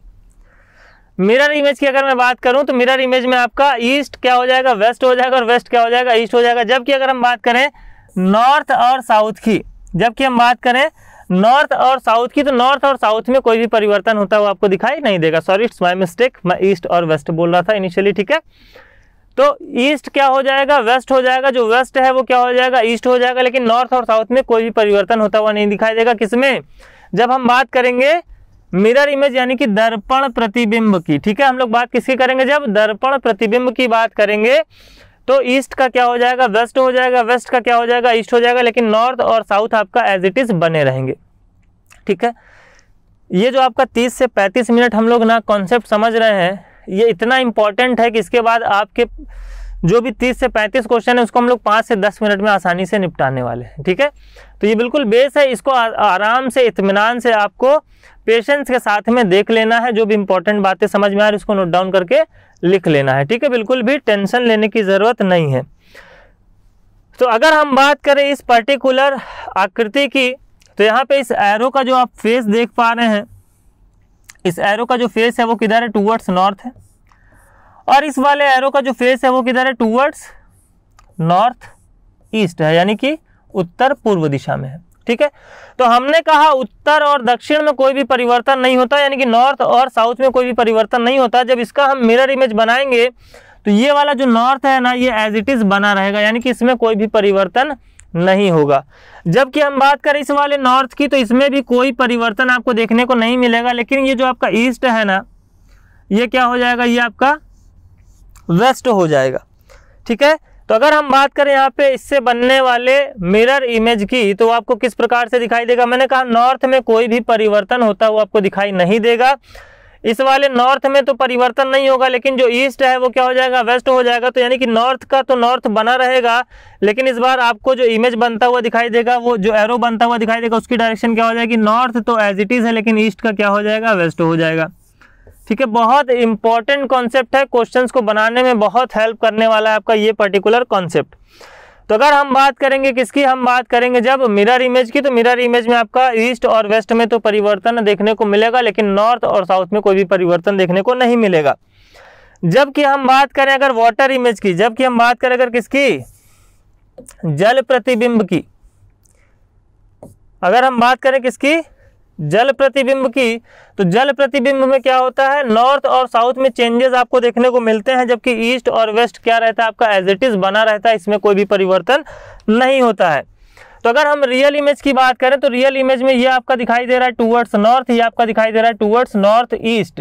मिरर इमेज की अगर मैं बात करूं तो मिरर इमेज में आपका ईस्ट क्या हो जाएगा वेस्ट हो जाएगा और वेस्ट क्या हो जाएगा ईस्ट हो जाएगा जबकि अगर हम बात करें नॉर्थ और साउथ की जबकि हम बात करें नॉर्थ और साउथ की तो नॉर्थ और साउथ में कोई भी परिवर्तन होता हुआ आपको दिखाई नहीं देगा सॉरी इट्स माई मिस्टेक मैं ईस्ट और वेस्ट बोल रहा था इनिशियली ठीक है तो ईस्ट क्या हो जाएगा वेस्ट हो जाएगा जो वेस्ट है वो क्या हो जाएगा ईस्ट हो जाएगा लेकिन नॉर्थ और साउथ में कोई भी परिवर्तन होता हुआ नहीं दिखाई देगा किसमें जब हम बात करेंगे मिरर इमेज यानी कि दर्पण प्रतिबिंब की ठीक है हम लोग बात किसकी करेंगे जब दर्पण प्रतिबिंब की बात करेंगे तो ईस्ट का क्या हो जाएगा वेस्ट हो जाएगा वेस्ट का क्या हो जाएगा ईस्ट हो जाएगा लेकिन नॉर्थ और साउथ आपका एज इट इज़ बने रहेंगे ठीक है ये जो आपका 30 से 35 मिनट हम लोग ना कॉन्सेप्ट समझ रहे हैं ये इतना इम्पॉर्टेंट है कि इसके बाद आपके जो भी तीस से पैंतीस क्वेश्चन है उसको हम लोग पाँच से दस मिनट में आसानी से निपटाने वाले हैं ठीक है तो ये बिल्कुल बेस है इसको आ, आराम से इतमान से आपको पेशेंस के साथ में देख लेना है जो भी इंपॉर्टेंट बातें समझ में आ रही उसको नोट डाउन करके लिख लेना है ठीक है बिल्कुल भी टेंशन लेने की ज़रूरत नहीं है तो अगर हम बात करें इस पर्टिकुलर आकृति की तो यहाँ पे इस एरो का जो आप फेस देख पा रहे हैं इस एरो का जो फेस है वो किधर है टूवर्ड्स नॉर्थ है और इस वाले एरो का जो फेस है वो किधर है टूवर्ड्स नॉर्थ ईस्ट है यानी कि उत्तर पूर्व दिशा में है ठीक है तो हमने कहा उत्तर और दक्षिण में कोई भी परिवर्तन नहीं होता यानी कि नॉर्थ और साउथ में कोई भी परिवर्तन नहीं होता जब इसका हम मिरर इमेज बनाएंगे तो ये वाला जो नॉर्थ है ना ये एज इट इज़ बना रहेगा यानी कि इसमें कोई भी परिवर्तन नहीं होगा जबकि हम बात करें इस वाले नॉर्थ की तो इसमें भी कोई परिवर्तन आपको देखने को नहीं मिलेगा लेकिन ये जो आपका ईस्ट है ना ये क्या हो जाएगा ये आपका वेस्ट हो जाएगा ठीक है तो अगर हम बात करें यहाँ पे इससे बनने वाले मिरर इमेज की तो आपको किस प्रकार से दिखाई देगा मैंने कहा नॉर्थ में कोई भी परिवर्तन होता हुआ आपको दिखाई नहीं देगा इस वाले नॉर्थ में तो परिवर्तन नहीं होगा लेकिन जो ईस्ट है वो क्या हो जाएगा वेस्ट हो जाएगा तो यानी कि नॉर्थ का तो नॉर्थ बना रहेगा लेकिन इस बार आपको जो इमेज बनता हुआ दिखाई देगा वो जो एरो बनता हुआ दिखाई देगा उसकी डायरेक्शन क्या हो जाएगी नॉर्थ तो एज इट इज़ है लेकिन ईस्ट का क्या हो जाएगा वेस्ट हो जाएगा ठीक है बहुत इंपॉर्टेंट कॉन्सेप्ट है क्वेश्चंस को बनाने में बहुत हेल्प करने वाला है आपका ये पर्टिकुलर कॉन्सेप्ट तो अगर हम बात करेंगे किसकी हम बात करेंगे जब मिरर इमेज की तो मिरर इमेज में आपका ईस्ट और वेस्ट में तो परिवर्तन देखने को मिलेगा लेकिन नॉर्थ और साउथ में कोई भी परिवर्तन देखने को नहीं मिलेगा जबकि हम बात करें अगर वाटर इमेज की जबकि हम बात करें अगर किसकी जल प्रतिबिंब की अगर हम बात करें किसकी जल प्रतिबिंब की तो जल प्रतिबिंब में क्या होता है नॉर्थ और साउथ में चेंजेस आपको देखने को मिलते हैं जबकि ईस्ट और वेस्ट क्या रहता है आपका एज इट इज़ बना रहता है इसमें कोई भी परिवर्तन नहीं होता है तो अगर हम रियल इमेज की बात करें तो रियल इमेज में ये आपका दिखाई दे रहा है टूवर्ड्स नॉर्थ ये आपका दिखाई दे रहा है टूवर्ड्स नॉर्थ ईस्ट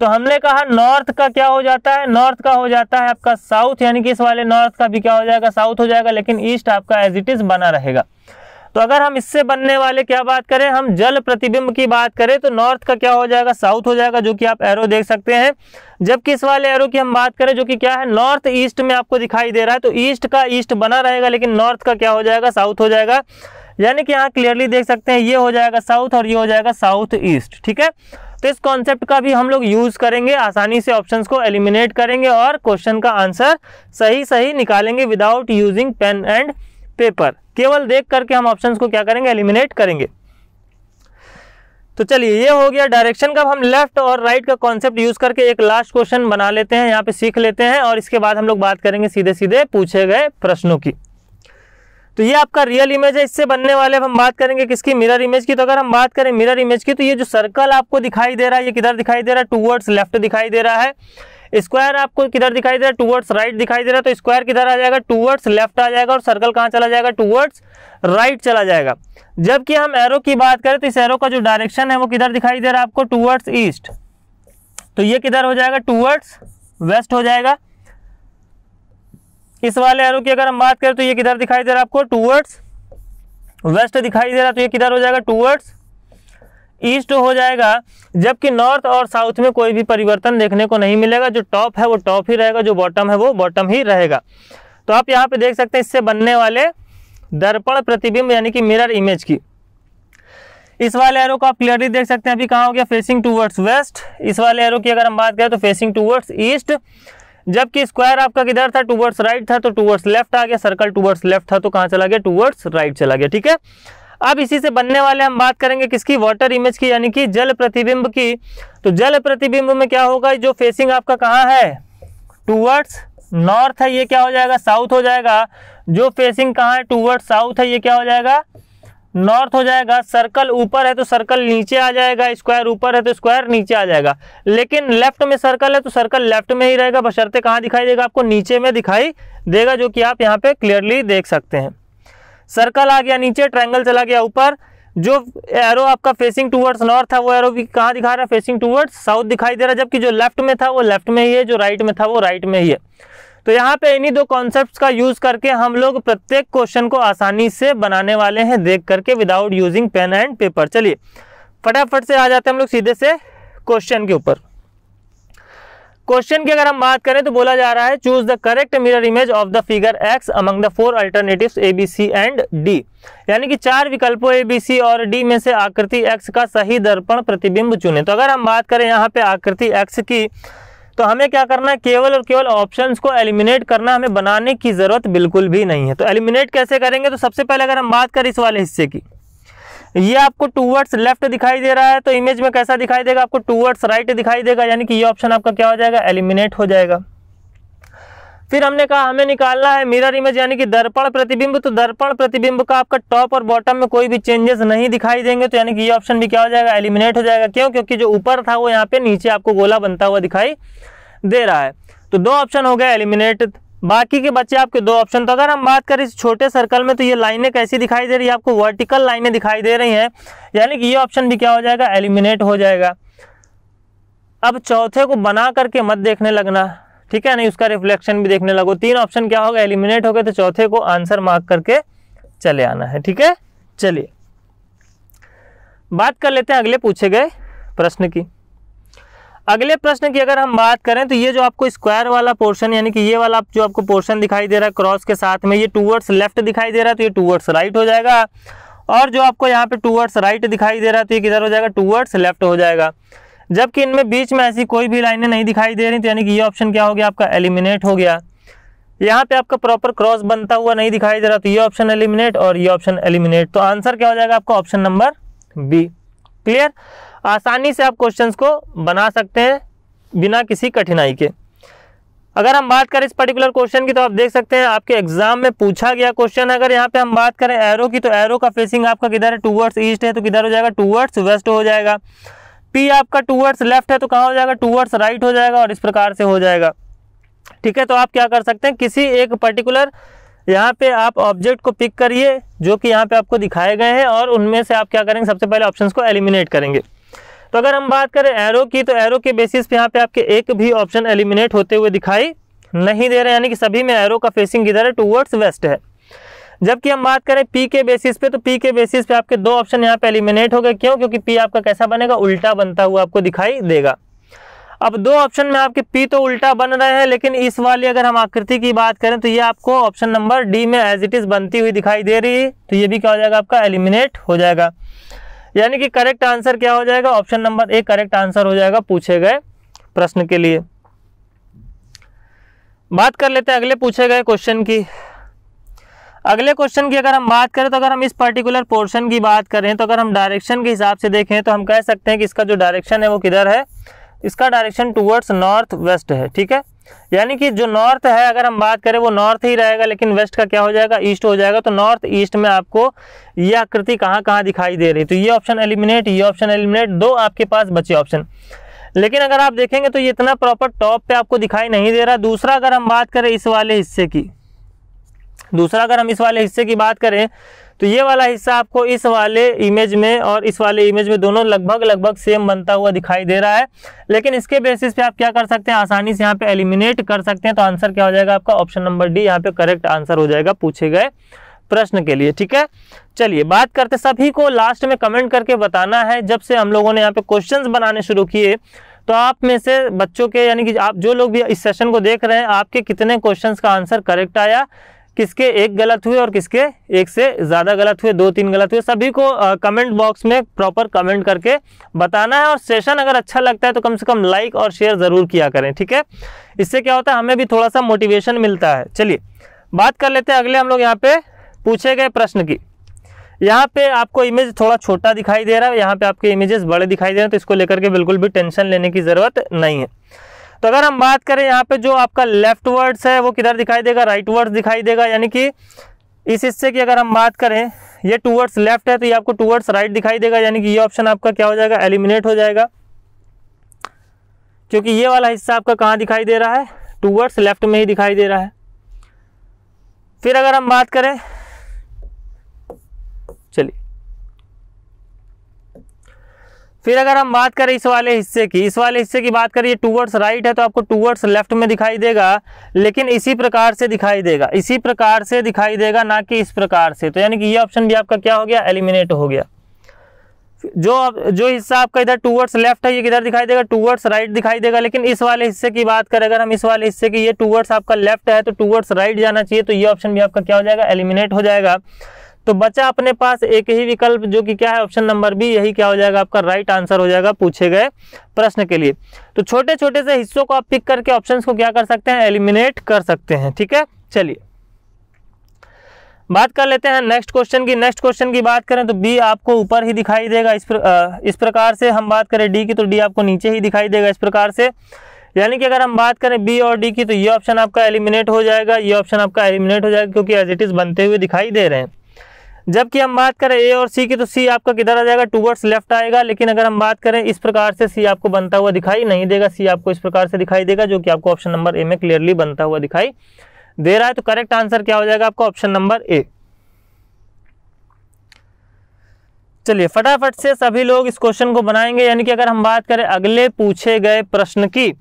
तो हमने कहा नॉर्थ का क्या हो जाता है नॉर्थ का हो जाता है आपका साउथ यानी कि इस वाले नॉर्थ का भी क्या हो जाएगा साउथ हो जाएगा लेकिन ईस्ट आपका एज इट इज़ बना रहेगा तो अगर हम इससे बनने वाले क्या बात करें हम जल प्रतिबिंब की बात करें तो नॉर्थ का क्या हो जाएगा साउथ हो जाएगा जो कि आप एरो देख सकते हैं जबकि इस वाले एरो की हम बात करें जो कि क्या है नॉर्थ ईस्ट में आपको दिखाई दे रहा है तो ईस्ट का ईस्ट बना रहेगा लेकिन नॉर्थ का क्या हो जाएगा साउथ हो जाएगा यानी कि यहाँ क्लियरली देख सकते हैं ये हो जाएगा साउथ और ये हो जाएगा साउथ ईस्ट ठीक है तो इस कॉन्सेप्ट का भी हम लोग यूज़ करेंगे आसानी से ऑप्शंस को एलिमिनेट करेंगे और क्वेश्चन का आंसर सही सही निकालेंगे without using pen and paper केवल देख करके हम ऑप्शंस को क्या करेंगे एलिमिनेट करेंगे तो चलिए ये हो गया डायरेक्शन का हम लेफ्ट और राइट का कॉन्सेप्ट यूज करके एक लास्ट क्वेश्चन बना लेते हैं यहाँ पे सीख लेते हैं और इसके बाद हम लोग बात करेंगे सीधे सीधे पूछे गए प्रश्नों की तो ये आपका रियल इमेज है इससे बनने वाले हम बात करेंगे किसकी मिरर इमेज की तो अगर हम बात करें मिरर इमेज की तो ये जो सर्कल आपको दिखाई दे रहा है ये किधर दिखाई दे रहा है टूवर्ड्स लेफ्ट दिखाई दे रहा है स्क्वायर आपको किधर दिखाई दे रहा है टूवर्ड्स राइट दिखाई दे रहा है तो स्क्वायर किधर आ जाएगा टूवर्ड्स लेफ्ट आ जाएगा और सर्कल कहाँ चला जाएगा टूवर्ड्स राइट चला जाएगा जबकि हम एरो की बात करें तो इस एरो का जो डायरेक्शन है वो किधर दिखाई दे रहा है आपको टूवर्ड्स ईस्ट तो ये किधर हो जाएगा टूवर्ड्स वेस्ट हो जाएगा इस वाले एरो की अगर हम बात करें तो ये किधर दिखाई दे रहा है आपको टूवर्ड्स वेस्ट दिखाई दे रहा है तो ये किधर हो जाएगा टूवर्ड्स ईस्ट हो जाएगा जबकि नॉर्थ और साउथ में कोई भी परिवर्तन देखने को नहीं मिलेगा जो टॉप है वो टॉप ही रहेगा जो बॉटम है वो बॉटम ही रहेगा तो आप यहाँ पे देख सकते हैं इससे बनने वाले दर्पण प्रतिबिंब यानी कि मिरर इमेज की इस वाले एरो को आप क्लियरली देख सकते हैं अभी कहाँ हो गया फेसिंग टूवर्ड्स वेस्ट इस वाले एरो की अगर हम बात करें तो फेसिंग टूवर्ड्स ईस्ट जबकि स्क्वायर आपका किधर था टूवर्ड्स राइट था तो टूवर्ड्स लेफ्ट आ गया सर्कल टूवर्ड्स लेफ्ट था तो कहाँ चला गया टूवर्ड्स राइट चला गया ठीक है अब इसी से बनने वाले हम बात करेंगे किसकी वाटर इमेज की यानी कि जल प्रतिबिंब की तो जल प्रतिबिंब में क्या होगा जो फेसिंग आपका कहाँ है टूवर्ड्स नॉर्थ है ये क्या हो जाएगा साउथ हो जाएगा जो फेसिंग कहाँ है टूवर्ड्स साउथ है ये क्या हो जाएगा नॉर्थ हो जाएगा सर्कल ऊपर है तो सर्कल नीचे आ जाएगा स्क्वायर ऊपर है तो स्क्वायर नीचे आ जाएगा लेकिन लेफ्ट में सर्कल है तो सर्कल लेफ्ट में ही रहेगा बशर्ते कहाँ दिखाई देगा आपको नीचे में दिखाई देगा जो कि आप यहाँ पे क्लियरली देख सकते हैं सर्कल आ गया नीचे ट्रायंगल चला गया ऊपर जो एरो आपका फेसिंग टूवर्ड्स नॉर्थ था वो एरो भी कहाँ दिखा रहा है फेसिंग टूवर्ड्स साउथ दिखाई दे रहा है जबकि जो लेफ्ट में था वो लेफ्ट में ही है जो राइट में था वो राइट में ही है तो यहाँ पे इन्हीं दो कॉन्सेप्ट्स का यूज करके हम लोग प्रत्येक क्वेश्चन को आसानी से बनाने वाले हैं देख करके without using pen and paper चलिए फटाफट से आ जाते हैं हम लोग सीधे से क्वेश्चन के ऊपर क्वेश्चन की अगर हम बात करें तो बोला जा रहा है choose the correct mirror image of the figure X among the four alternatives A B C and D यानी कि चार विकल्पों ए बी सी और डी में से आकृति एक्स का सही दर्पण प्रतिबिंब चुने तो अगर हम बात करें यहाँ पे आकृति एक्स की तो हमें क्या करना है केवल और केवल ऑप्शंस को एलिमिनेट करना हमें बनाने की ज़रूरत बिल्कुल भी नहीं है तो एलिमिनेट कैसे करेंगे तो सबसे पहले अगर हम बात करें इस वाले हिस्से की ये आपको टूवर्ड्स लेफ्ट दिखाई दे रहा है तो इमेज में कैसा दिखाई देगा आपको टूवर्ड्स राइट दिखाई देगा यानी कि ये ऑप्शन आपका क्या हो जाएगा एलिमिनेट हो जाएगा फिर हमने कहा हमें निकालना है मिरर इमेज यानी कि दर्पण प्रतिबिंब तो दर्पण प्रतिबिंब का आपका टॉप और बॉटम में कोई भी चेंजेस नहीं दिखाई देंगे तो यानी कि ये ऑप्शन भी क्या हो जाएगा एलिमिनेट हो जाएगा क्यों क्योंकि जो ऊपर था वो यहाँ पे नीचे आपको गोला बनता हुआ दिखाई दे रहा है तो दो ऑप्शन हो गया एलिमिनेट बाकी के बच्चे आपके दो ऑप्शन तो अगर हम बात करें इस छोटे सर्कल में तो ये लाइनें कैसी दिखाई दे रही है आपको वर्टिकल लाइनें दिखाई दे रही हैं यानी कि ये ऑप्शन भी क्या हो जाएगा एलिमिनेट हो जाएगा अब चौथे को बना करके मत देखने लगना ठीक है नहीं उसका रिफ्लेक्शन भी देखने लगो तीन ऑप्शन क्या होगा एलिमिनेट हो गए तो चौथे को आंसर मार्क करके चले आना है ठीक है चलिए बात कर लेते हैं अगले पूछे गए प्रश्न की अगले प्रश्न की अगर हम बात करें तो ये जो आपको स्क्वायर वाला पोर्शन यानी कि ये वाला जो आपको पोर्शन दिखाई दे रहा है क्रॉस के साथ में ये टूवर्ड्स लेफ्ट दिखाई दे रहा है तो ये टूवर्ड्स राइट हो जाएगा और जो आपको यहाँ पे टूवर्ड्स राइट दिखाई दे रहा है तो ये किधर हो जाएगा टूवर्ड्स लेफ्ट हो जाएगा जबकि इनमें बीच में ऐसी कोई भी लाइने नहीं दिखाई दे रही तो यानी कि ये ऑप्शन क्या हो गया आपका एलिमिनेट हो गया यहाँ पे आपका प्रॉपर क्रॉस बनता हुआ नहीं दिखाई दे रहा तो ये ऑप्शन एलिमिनेट और ये ऑप्शन एलिमिनेट तो आंसर क्या हो जाएगा आपका ऑप्शन नंबर बी क्लियर आसानी से आप क्वेश्चंस को बना सकते हैं बिना किसी कठिनाई के अगर हम बात करें इस पर्टिकुलर क्वेश्चन की तो आप देख सकते हैं आपके एग्जाम में पूछा गया क्वेश्चन अगर यहाँ पे हम बात करें एरो की तो एरो का फेसिंग आपका किधर है टूवर्ड्स ईस्ट है तो किधर हो जाएगा टूवर्ड्स वेस्ट हो जाएगा पी आपका टूवर्ड्स लेफ्ट है तो कहाँ हो जाएगा टूवर्ड्स राइट हो जाएगा और इस प्रकार से हो जाएगा ठीक है तो आप क्या कर सकते हैं किसी एक पर्टिकुलर यहाँ पे आप ऑब्जेक्ट को पिक करिए जो कि यहाँ पे आपको दिखाए गए हैं और उनमें से आप क्या करेंगे सबसे पहले ऑप्शंस को एलिमिनेट करेंगे तो अगर हम बात करें एरो की तो एरो के बेसिस पे यहाँ पे आपके एक भी ऑप्शन एलिमिनेट होते हुए दिखाई नहीं दे रहे यानी कि सभी में एरो का फेसिंग इधर है टूवर्ड्स वेस्ट है जबकि हम बात करें पी के बेसिस पे तो पी के बेसिस पे आपके दो ऑप्शन यहाँ पे एलिमिनेट हो गए क्यों क्योंकि पी आपका कैसा बनेगा उल्टा बनता हुआ आपको दिखाई देगा अब दो ऑप्शन में आपके पी तो उल्टा बन रहे हैं लेकिन इस वाली अगर हम आकृति की बात करें तो ये आपको ऑप्शन नंबर डी में एज इट इज़ बनती हुई दिखाई दे रही है तो ये भी क्या हो जाएगा आपका एलिमिनेट हो जाएगा यानी कि करेक्ट आंसर क्या हो जाएगा option number A correct answer हो जाएगा पूछे गए प्रश्न के लिए बात कर लेते हैं अगले पूछे गए क्वेश्चन की अगले क्वेश्चन की अगर हम बात करें तो अगर हम इस पर्टिकुलर पोर्शन की बात करें तो अगर हम डायरेक्शन के हिसाब से देखें तो हम कह सकते हैं कि इसका जो डायरेक्शन है वो किधर है इसका डायरेक्शन टूवर्ड्स नॉर्थ वेस्ट है ठीक है यानी कि जो नॉर्थ है अगर हम बात करें वो नॉर्थ ही रहेगा लेकिन वेस्ट का क्या हो जाएगा ईस्ट हो जाएगा तो नॉर्थ ईस्ट में आपको यह आकृति कहाँ कहाँ दिखाई दे रही तो ये ऑप्शन एलिमिनेट ये ऑप्शन एलिमिनेट दो आपके पास बचे ऑप्शन लेकिन अगर आप देखेंगे तो ये इतना प्रॉपर टॉप पे आपको दिखाई नहीं दे रहा दूसरा अगर हम बात करें इस वाले हिस्से की दूसरा अगर हम इस वाले हिस्से की बात करें तो ये वाला हिस्सा आपको इस वाले इमेज में और इस वाले इमेज में दोनों लगभग लगभग सेम बनता हुआ दिखाई दे रहा है लेकिन इसके बेसिस पे आप क्या कर सकते हैं आसानी से यहाँ पे एलिमिनेट कर सकते हैं तो आंसर क्या हो जाएगा आपका ऑप्शन नंबर डी यहाँ पे करेक्ट आंसर हो जाएगा पूछे गए प्रश्न के लिए ठीक है चलिए बात करते सभी को लास्ट में कमेंट करके बताना है जब से हम लोगों ने यहाँ पे क्वेश्चन बनाने शुरू किए तो आप में से बच्चों के यानी कि आप जो लोग भी इस सेशन को देख रहे हैं आपके कितने क्वेश्चंस का आंसर करेक्ट आया किसके एक गलत हुए और किसके एक से ज़्यादा गलत हुए दो तीन गलत हुए सभी को कमेंट बॉक्स में प्रॉपर कमेंट करके बताना है और सेशन अगर अच्छा लगता है तो कम से कम लाइक और शेयर ज़रूर किया करें ठीक है इससे क्या होता है हमें भी थोड़ा सा मोटिवेशन मिलता है चलिए बात कर लेते हैं अगले हम लोग यहाँ पर पूछे गए प्रश्न की यहाँ पे आपको इमेज थोड़ा छोटा दिखाई दे रहा है यहाँ पे आपके इमेजेस बड़े दिखाई दे रहे हैं तो इसको लेकर के बिल्कुल भी टेंशन लेने की ज़रूरत नहीं है तो अगर हम बात करें यहाँ पे जो आपका लेफ्ट वर्ड्स है वो किधर दिखाई देगा राइट वर्ड्स दिखाई देगा यानी कि इस हिस्से की अगर हम बात करें ये टूवर्ड्स लेफ्ट है तो ये आपको टूवर्ड्स राइट दिखाई देगा यानी कि ये ऑप्शन आपका क्या हो जाएगा एलिमिनेट हो जाएगा क्योंकि ये वाला हिस्सा आपका कहाँ दिखाई दे रहा है टूवर्ड्स लेफ्ट में ही दिखाई दे रहा है फिर अगर हम बात करें फिर अगर हम बात करें इस वाले हिस्से की इस वाले हिस्से की बात करें ये टूवर्ड्स राइट है तो आपको टूवर्ड्स लेफ्ट में दिखाई देगा लेकिन इसी प्रकार से दिखाई देगा इसी प्रकार से दिखाई देगा ना कि इस प्रकार से तो यानी कि ये ऑप्शन भी आपका क्या हो गया एलिमिनेट हो गया जो जो हिस्सा आपका इधर टूवर्ड्स लेफ्ट है ये किधर दिखाई देगा टूवर्ड्स राइट दिखाई देगा लेकिन इस वाले हिस्से की बात करें अगर हम इस वाले हिस्से की ये टूवर्ड्स आपका लेफ्ट है तो टूवर्ड्स राइट जाना चाहिए तो ये ऑप्शन भी आपका क्या हो जाएगा एलिमिनेट हो जाएगा तो बचा अपने पास एक ही विकल्प जो कि क्या है ऑप्शन नंबर बी यही क्या हो जाएगा आपका राइट आंसर हो जाएगा पूछे गए प्रश्न के लिए तो छोटे छोटे से हिस्सों को आप पिक करके ऑप्शन को क्या कर सकते हैं एलिमिनेट कर सकते हैं ठीक है चलिए बात कर लेते हैं नेक्स्ट क्वेश्चन की नेक्स्ट क्वेश्चन की बात करें तो बी आपको ऊपर ही दिखाई देगा इस प्र, आ, इस प्रकार से हम बात करें डी की तो डी आपको नीचे ही दिखाई देगा इस प्रकार से यानी कि अगर हम बात करें बी और डी की तो ये ऑप्शन आपका एलिमिनेट हो जाएगा ये ऑप्शन आपका एलिमिनेट हो जाएगा क्योंकि एज इट इज़ बनते हुए दिखाई दे रहे हैं जबकि हम बात करें ए और सी की तो सी आपका किधर आ जाएगा टूवर्ड्स लेफ्ट आएगा लेकिन अगर हम बात करें इस प्रकार से सी आपको बनता हुआ दिखाई नहीं देगा सी आपको इस प्रकार से दिखाई देगा जो कि आपको ऑप्शन नंबर ए में क्लियरली बनता हुआ दिखाई दे रहा है तो करेक्ट आंसर क्या हो जाएगा आपका ऑप्शन नंबर ए चलिए फटाफट से सभी लोग इस क्वेश्चन को बनाएंगे यानी कि अगर हम बात करें अगले पूछे गए प्रश्न की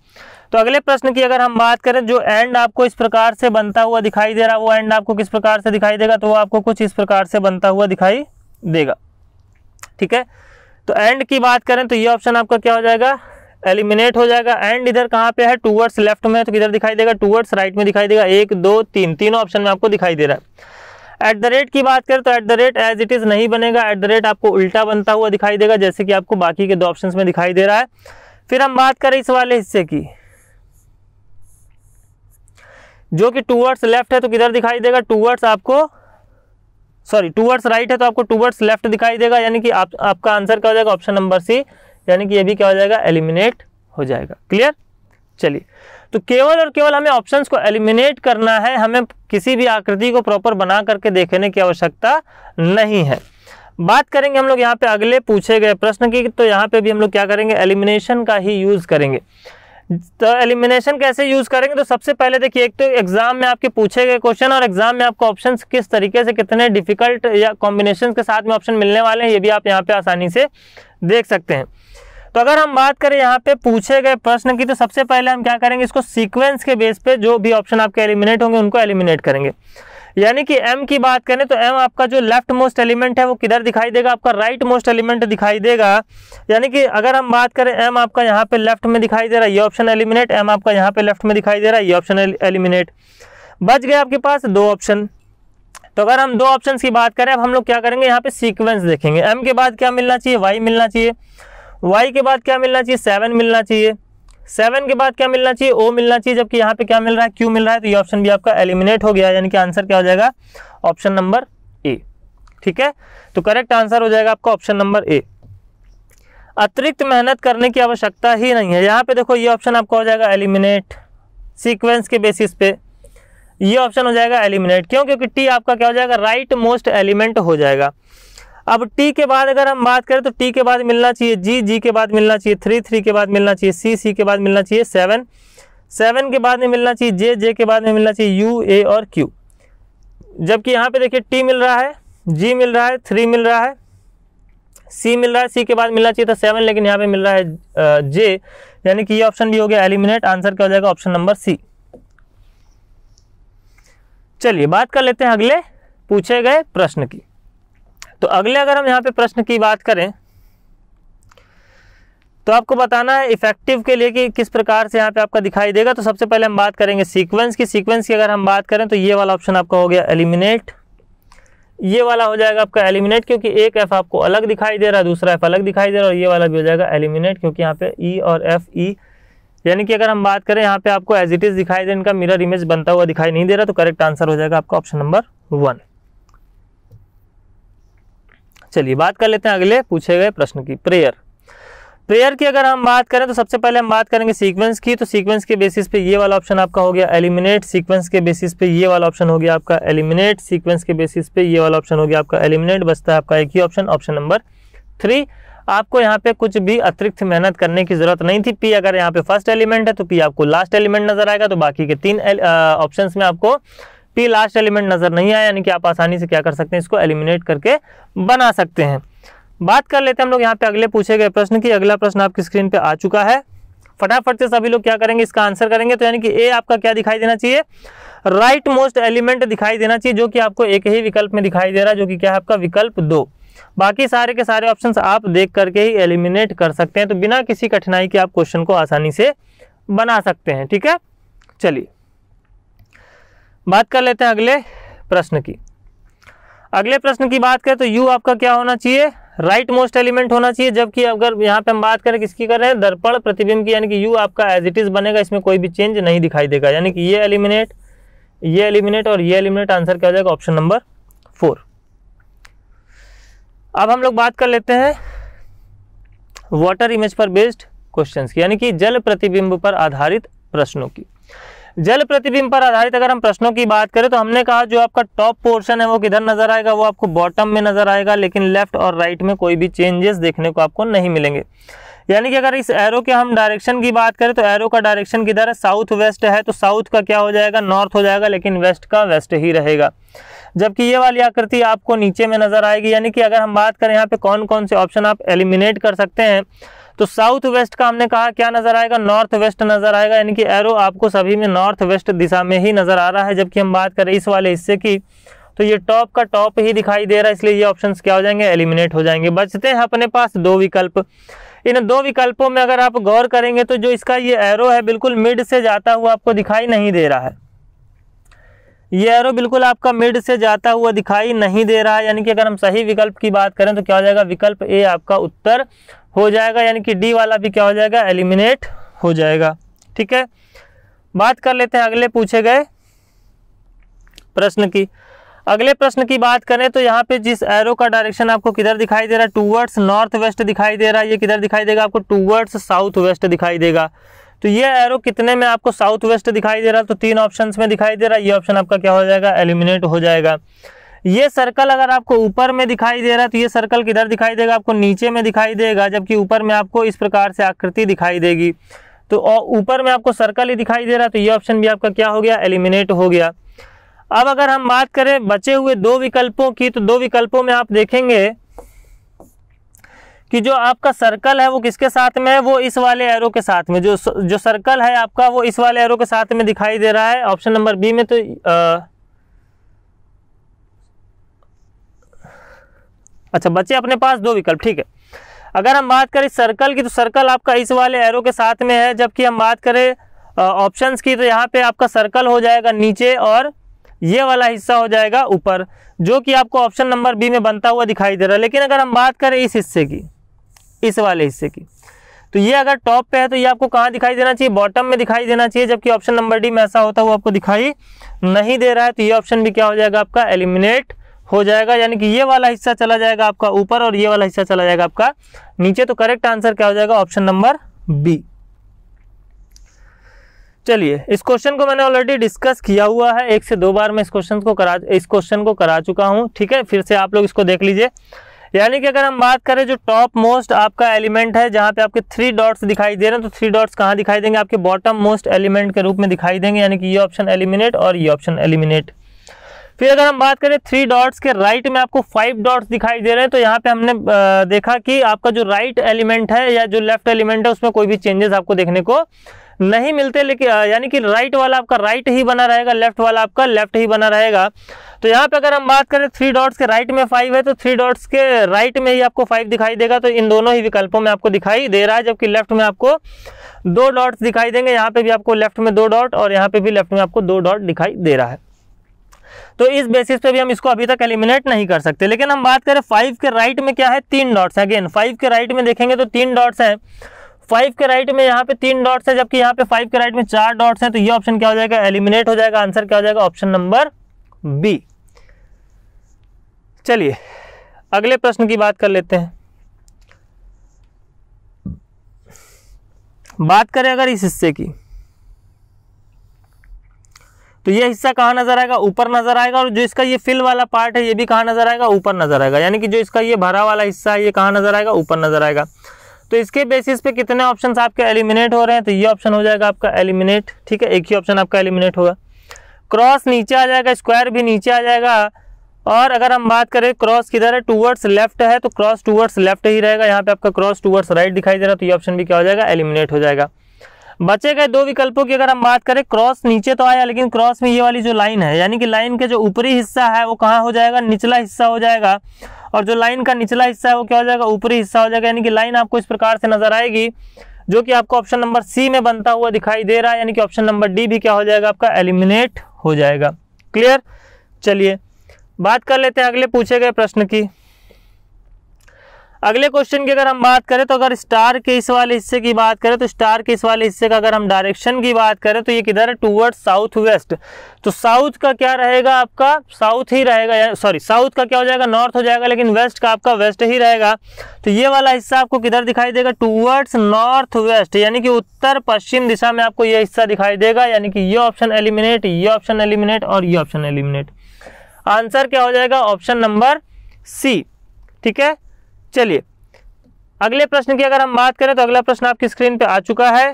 तो अगले प्रश्न की अगर हम बात करें जो एंड आपको इस प्रकार से बनता हुआ दिखाई दे रहा वो एंड आपको किस प्रकार से दिखाई देगा तो वो आपको कुछ इस प्रकार से बनता हुआ दिखाई देगा ठीक है तो एंड की बात करें तो ये ऑप्शन आपका क्या हो जाएगा एलिमिनेट हो जाएगा एंड इधर कहाँ पे है टूवर्ड्स लेफ्ट में तो किधर दिखाई देगा टूवर्ड्स राइट में दिखाई देगा एक दो तीन तीनों ऑप्शन में आपको दिखाई दे रहा है एट द रेट की बात करें तो at the rate as it is नहीं बनेगा एट द रेट आपको उल्टा बनता हुआ दिखाई देगा जैसे कि आपको बाकी के दो ऑप्शन में दिखाई दे रहा है फिर हम बात करें इस वाले हिस्से की जो कि टूवर्ड्स लेफ्ट है तो किधर दिखाई देगा टूवर्ड्स आपको सॉरी टूवर्ड्स राइट है तो आपको टूवर्ड्स लेफ्ट दिखाई देगा यानी कि आप, आपका आंसर क्या हो जाएगा ऑप्शन नंबर सी यानी कि ये भी क्या हो जाएगा एलिमिनेट हो जाएगा क्लियर चलिए तो केवल और केवल हमें ऑप्शंस को एलिमिनेट करना है हमें किसी भी आकृति को प्रॉपर बना करके देखने की आवश्यकता नहीं है बात करेंगे हम लोग यहाँ पे अगले पूछे गए प्रश्न की तो यहाँ पे भी हम लोग क्या करेंगे एलिमिनेशन का ही यूज़ करेंगे तो एलिमिनेशन कैसे यूज करेंगे तो सबसे पहले देखिए एक तो एग्जाम में आपके पूछे गए क्वेश्चन और एग्जाम में आपको ऑप्शन किस तरीके से कितने डिफिकल्ट या कॉम्बिनेशन के साथ में ऑप्शन मिलने वाले हैं ये भी आप यहाँ पे आसानी से देख सकते हैं तो अगर हम बात करें यहाँ पे पूछे गए प्रश्न की तो सबसे पहले हम क्या करेंगे इसको सीक्वेंस के बेस पे जो भी ऑप्शन आपके एलिमिनेट होंगे उनको एलिमिनेट करेंगे यानी कि एम की बात करें तो एम आपका जो लेफ्ट मोस्ट एलिमेंट है वो किधर दिखाई देगा आपका राइट मोस्ट एलिमेंट दिखाई देगा यानी कि अगर हम बात करें एम आपका यहाँ पे लेफ्ट में दिखाई दे रहा है ये ऑप्शन एलिमिनेट एम आपका यहाँ पे लेफ्ट में दिखाई दे रहा है ये ऑप्शन एलिमिनेट बच गए आपके पास दो ऑप्शन तो अगर हम दो ऑप्शन की बात करें अब हम लोग क्या करेंगे यहाँ पे सीक्वेंस देखेंगे एम के बाद क्या मिलना चाहिए वाई मिलना चाहिए वाई के बाद क्या मिलना चाहिए सेवन मिलना चाहिए सेवन के बाद क्या मिलना चाहिए ओ मिलना चाहिए जबकि यहाँ पे क्या मिल रहा है क्यू मिल रहा है तो ये ऑप्शन भी आपका एलिमिनेट हो गया यानी कि आंसर क्या हो जाएगा ऑप्शन नंबर ए ठीक है तो करेक्ट आंसर हो जाएगा आपका ऑप्शन नंबर ए अतिरिक्त मेहनत करने की आवश्यकता ही नहीं है यहाँ पे देखो ये ऑप्शन आपका हो जाएगा एलिमिनेट सीक्वेंस के बेसिस पे ये ऑप्शन हो जाएगा एलिमिनेट क्यों क्योंकि टी आपका क्या हो जाएगा राइट मोस्ट एलिमेंट हो जाएगा अब टी के बाद अगर हम बात करें तो टी के बाद मिलना चाहिए जी जी के बाद मिलना चाहिए थ्री थ्री के बाद मिलना चाहिए सी सी के बाद मिलना चाहिए सेवन सेवन के बाद में मिलना चाहिए जे जे के बाद में मिलना चाहिए यू ए और क्यू जबकि यहाँ पे देखिए टी मिल रहा है जी मिल रहा है थ्री मिल रहा है सी मिल रहा है सी के बाद मिलना चाहिए था तो सेवन लेकिन यहाँ पे मिल रहा है जे यानी कि ये ऑप्शन भी हो गया एलिमिनेट आंसर क्या हो जाएगा ऑप्शन नंबर सी चलिए बात कर लेते हैं अगले पूछे गए प्रश्न की तो अगले अगर हम यहाँ पे प्रश्न की बात करें तो आपको बताना है इफेक्टिव के लिए कि किस प्रकार से यहाँ पे आपका दिखाई देगा तो सबसे पहले हम बात करेंगे सीक्वेंस की सीक्वेंस की अगर हम बात करें तो ये वाला ऑप्शन आपका हो गया एलिमिनेट ये वाला हो जाएगा आपका एलिमिनेट क्योंकि एक एफ आपको अलग दिखाई दे रहा है दूसरा एफ अलग दिखाई दे रहा है और ये वाला भी हो जाएगा एलिमिनेट क्योंकि यहाँ पे ई e और एफ ई e, यानी कि अगर हम बात करें यहाँ पे आपको एज इट इज़ दिखाई दे इनका मिरर इमेज बनता हुआ दिखाई नहीं दे रहा तो करेक्ट आंसर हो जाएगा आपका ऑप्शन नंबर वन चलिए बात कर लेते हैं अगले पूछे गए प्रश्न की प्रेयर प्रेयर की अगर हम बात करें तो सबसे पहले हम बात करेंगे सीक्वेंस की तो सीक्वेंस के बेसिस पे ये वाला ऑप्शन आपका हो गया एलिमिनेट सीक्वेंस के बेसिस पे ये वाला ऑप्शन हो गया आपका एलिमिनेट सीक्वेंस के बेसिस पे ये वाला ऑप्शन हो गया आपका एलिमिनेट बचता है आपका एक ही ऑप्शन ऑप्शन नंबर थ्री आपको यहाँ पे कुछ भी अतिरिक्त मेहनत करने की जरूरत नहीं थी पी अगर यहाँ पे फर्स्ट एलिमेंट है तो पी आपको लास्ट एलिमेंट नजर आएगा तो बाकी के तीन ऑप्शन में आपको पी लास्ट एलिमेंट नज़र नहीं आया यानी कि आप आसानी से क्या कर सकते हैं इसको एलिमिनेट करके बना सकते हैं बात कर लेते हैं हम लोग यहाँ पे अगले पूछे गए प्रश्न की अगला प्रश्न आपकी स्क्रीन पे आ चुका है फटाफट से सभी लोग क्या करेंगे इसका आंसर करेंगे तो यानी कि ए आपका क्या दिखाई देना चाहिए राइट मोस्ट एलिमेंट दिखाई देना चाहिए जो कि आपको एक ही विकल्प में दिखाई दे रहा है जो कि क्या है आपका विकल्प दो बाकी सारे के सारे ऑप्शन आप देख करके ही एलिमिनेट कर सकते हैं तो बिना किसी कठिनाई के आप क्वेश्चन को आसानी से बना सकते हैं ठीक है चलिए बात कर लेते हैं अगले प्रश्न की अगले प्रश्न की बात करें तो यू आपका क्या होना चाहिए राइट मोस्ट एलिमेंट होना चाहिए जबकि अगर यहाँ पे हम बात करें किसकी कर रहे हैं दर्पण प्रतिबिंब की यानी कि यू आपका एज इट इज़ बनेगा इसमें कोई भी चेंज नहीं दिखाई देगा यानी कि ये एलिमिनेट ये एलिमिनेट और ये एलिमिनेट आंसर क्या हो जाएगा ऑप्शन नंबर फोर अब हम लोग बात कर लेते हैं वाटर इमेज पर बेस्ड क्वेश्चन की यानी कि जल प्रतिबिंब पर आधारित प्रश्नों की जल प्रतिबिंब पर आधारित अगर हम प्रश्नों की बात करें तो हमने कहा जो आपका टॉप पोर्शन है वो किधर नजर आएगा वो आपको बॉटम में नजर आएगा लेकिन लेफ्ट और राइट में कोई भी चेंजेस देखने को आपको नहीं मिलेंगे यानी कि अगर इस एरो के हम डायरेक्शन की बात करें तो एरो का डायरेक्शन किधर है साउथ वेस्ट है तो साउथ का क्या हो जाएगा नॉर्थ हो जाएगा लेकिन वेस्ट का वेस्ट ही रहेगा जबकि ये वाली आकृति आपको नीचे में नजर आएगी यानी कि अगर हम बात करें यहाँ पे कौन कौन से ऑप्शन आप एलिमिनेट कर सकते हैं तो साउथ वेस्ट का हमने कहा क्या नजर आएगा नॉर्थ वेस्ट नजर आएगा यानी कि एरो आपको सभी में नॉर्थ वेस्ट दिशा में ही नजर आ रहा है जबकि हम बात करें इस वाले हिस्से की तो ये टॉप का टॉप ही दिखाई दे रहा है इसलिए ये ऑप्शंस क्या हो जाएंगे एलिमिनेट हो जाएंगे बचते हैं अपने पास दो विकल्प इन दो विकल्पों में अगर आप गौर करेंगे तो जो इसका ये एरो है बिल्कुल मिड से जाता हुआ आपको दिखाई नहीं दे रहा है ये एरो बिल्कुल आपका मिड से जाता हुआ दिखाई नहीं दे रहा है यानी कि अगर हम सही विकल्प की बात करें तो क्या हो जाएगा विकल्प ए आपका उत्तर हो जाएगा यानी कि डी वाला भी क्या हो जाएगा एलिमिनेट हो जाएगा ठीक है बात कर लेते हैं अगले पूछे गए प्रश्न की अगले प्रश्न की बात करें तो यहाँ पे जिस एरो का डायरेक्शन आपको किधर दिखाई दे रहा है टूवर्ड्स नॉर्थ वेस्ट दिखाई दे रहा है ये किधर दिखाई देगा आपको टूवर्ड्स साउथ वेस्ट दिखाई देगा तो ये एरो कितने में आपको साउथ वेस्ट दिखाई दे रहा है तो तीन ऑप्शन में दिखाई दे रहा है ये ऑप्शन आपका क्या हो जाएगा एलिमिनेट हो जाएगा ये सर्कल अगर आपको ऊपर में दिखाई दे रहा है तो ये सर्कल किधर दिखाई देगा आपको नीचे में दिखाई देगा जबकि ऊपर में आपको इस प्रकार से आकृति दिखाई देगी तो ऊपर में आपको सर्कल ही दिखाई दे रहा है तो ये ऑप्शन भी आपका क्या हो गया एलिमिनेट हो गया अब अगर हम बात करें बचे हुए दो विकल्पों की तो दो विकल्पों में आप देखेंगे कि जो आपका सर्कल है वो किसके साथ में है वो इस वाले एरो के साथ में जो जो सर्कल है आपका वो इस वाले एरो के साथ में दिखाई दे रहा है ऑप्शन नंबर बी में तो आ, अच्छा बच्चे अपने पास दो विकल्प ठीक है अगर हम बात करें सर्कल की तो सर्कल आपका इस वाले एरो के साथ में है जबकि हम बात करें ऑप्शंस की तो यहाँ पे आपका सर्कल हो जाएगा नीचे और ये वाला हिस्सा हो जाएगा ऊपर जो कि आपको ऑप्शन नंबर बी में बनता हुआ दिखाई दे रहा है लेकिन अगर हम बात करें इस हिस्से की इस वाले हिस्से की तो ये अगर टॉप पे है तो ये आपको कहाँ दिखाई देना चाहिए बॉटम में दिखाई देना चाहिए जबकि ऑप्शन नंबर डी में ऐसा होता हुआ आपको दिखाई नहीं दे रहा है तो ये ऑप्शन भी क्या हो जाएगा आपका एलिमिनेट हो जाएगा यानी कि ये वाला हिस्सा चला जाएगा आपका ऊपर और ये वाला हिस्सा चला जाएगा आपका नीचे तो करेक्ट आंसर क्या हो जाएगा ऑप्शन नंबर बी चलिए इस क्वेश्चन को मैंने ऑलरेडी डिस्कस किया हुआ है एक से दो बार मैं इस क्वेश्चन को करा इस क्वेश्चन को करा चुका हूं ठीक है फिर से आप लोग इसको देख लीजिए यानी कि अगर हम बात करें जो टॉप मोस्ट आपका एलिमेंट है जहाँ पे आपके थ्री डॉट्स दिखाई दे रहे हैं तो थ्री डॉट्स कहाँ दिखाई देंगे आपके बॉटम मोस्ट एलिमेंट के रूप में दिखाई देंगे यानी कि ये ऑप्शन एलिमिनेट और ये ऑप्शन एलिमिनेट फिर अगर हम बात करें थ्री डॉट्स के राइट में आपको फाइव डॉट्स दिखाई दे रहे हैं तो यहाँ पे हमने देखा कि आपका जो राइट एलिमेंट है या जो लेफ्ट एलिमेंट है उसमें कोई भी चेंजेस आपको देखने को नहीं मिलते लेकिन यानी कि राइट वाला आपका राइट ही बना रहेगा लेफ्ट वाला आपका लेफ्ट ही बना रहेगा तो यहाँ पे अगर हम बात करें थ्री डॉट्स के राइट में फाइव है तो थ्री डॉट्स के राइट में ही आपको फाइव दिखाई देगा तो इन दोनों ही विकल्पों में आपको दिखाई दे रहा है जबकि लेफ्ट में आपको दो डॉट्स दिखाई देंगे यहाँ पे भी आपको लेफ्ट में दो डॉट और यहाँ पे भी लेफ्ट में आपको दो डॉट दिखाई दे रहा है तो इस बेसिस पे भी हम इसको अभी तक एलिमिनेट नहीं कर सकते लेकिन हम बात करें फाइव के राइट में क्या है तीन डॉट्स अगेन फाइव के राइट में देखेंगे तो तीन डॉट्स है फाइव के राइट में यहाँ पे तीन डॉट्स है जबकि यहाँ पे फाइव के राइट में चार डॉट्स हैं तो ये ऑप्शन क्या हो जाएगा एलिमिनेट हो जाएगा आंसर क्या हो जाएगा ऑप्शन नंबर बी चलिए अगले प्रश्न की बात कर लेते हैं बात करें अगर इस हिस्से की तो ये हिस्सा कहाँ नजर आएगा ऊपर नजर आएगा और जो इसका ये फिल वाला पार्ट है ये भी कहाँ नजर आएगा ऊपर नजर आएगा यानी कि जो इसका ये भरा वाला हिस्सा है ये कहाँ नजर आएगा ऊपर नजर आएगा तो इसके बेसिस पे कितने ऑप्शंस आपके एलिमिनेट हो रहे हैं तो ये ऑप्शन हो जाएगा आपका एलिमिनेट ठीक है एक ही ऑप्शन आपका एलिमिनेट होगा क्रॉस नीचे आ जाएगा स्क्वायर भी नीचे आ जाएगा और अगर हम बात करें क्रॉस किधर है टूवर्ड्स लेफ्ट है तो क्रॉस टूवर्ड्स लेफ्ट ही रहेगा यहाँ पे आपका क्रॉस टूवर्ड्स राइट दिखाई दे रहा है तो ये ऑप्शन भी क्या हो जाएगा एलिमिनेट हो जाएगा बचे गए दो विकल्पों की अगर हम बात करें क्रॉस नीचे तो आया लेकिन क्रॉस में ये वाली जो लाइन है यानी कि लाइन के जो ऊपरी हिस्सा है वो कहाँ हो जाएगा निचला हिस्सा हो जाएगा और जो लाइन का निचला हिस्सा है वो क्या हो जाएगा ऊपरी हिस्सा हो जाएगा यानी कि लाइन आपको इस प्रकार से नजर आएगी जो कि आपको ऑप्शन नंबर सी में बनता हुआ दिखाई दे रहा है यानी कि ऑप्शन नंबर डी भी क्या हो जाएगा आपका एलिमिनेट हो जाएगा क्लियर चलिए बात कर लेते हैं अगले पूछे गए प्रश्न की अगले क्वेश्चन की अगर हम बात करें तो अगर स्टार के इस वाले हिस्से की बात करें तो स्टार के इस वाले हिस्से का अगर हम डायरेक्शन की बात करें तो ये किधर है टूवर्ड साउथ वेस्ट तो साउथ का क्या रहेगा आपका साउथ ही रहेगा सॉरी साउथ का क्या हो जाएगा नॉर्थ हो जाएगा लेकिन वेस्ट का आपका वेस्ट ही रहेगा तो ये वाला हिस्सा आपको किधर दिखाई देगा टूवर्ड्स नॉर्थ वेस्ट यानी कि उत्तर पश्चिम दिशा में आपको ये हिस्सा दिखाई देगा यानी कि ये ऑप्शन एलिमिनेट ये ऑप्शन एलिमिनेट और ये ऑप्शन एलिमिनेट आंसर क्या हो जाएगा ऑप्शन नंबर सी ठीक है चलिए अगले प्रश्न की अगर हम बात करें तो अगला प्रश्न आपकी स्क्रीन पे आ चुका है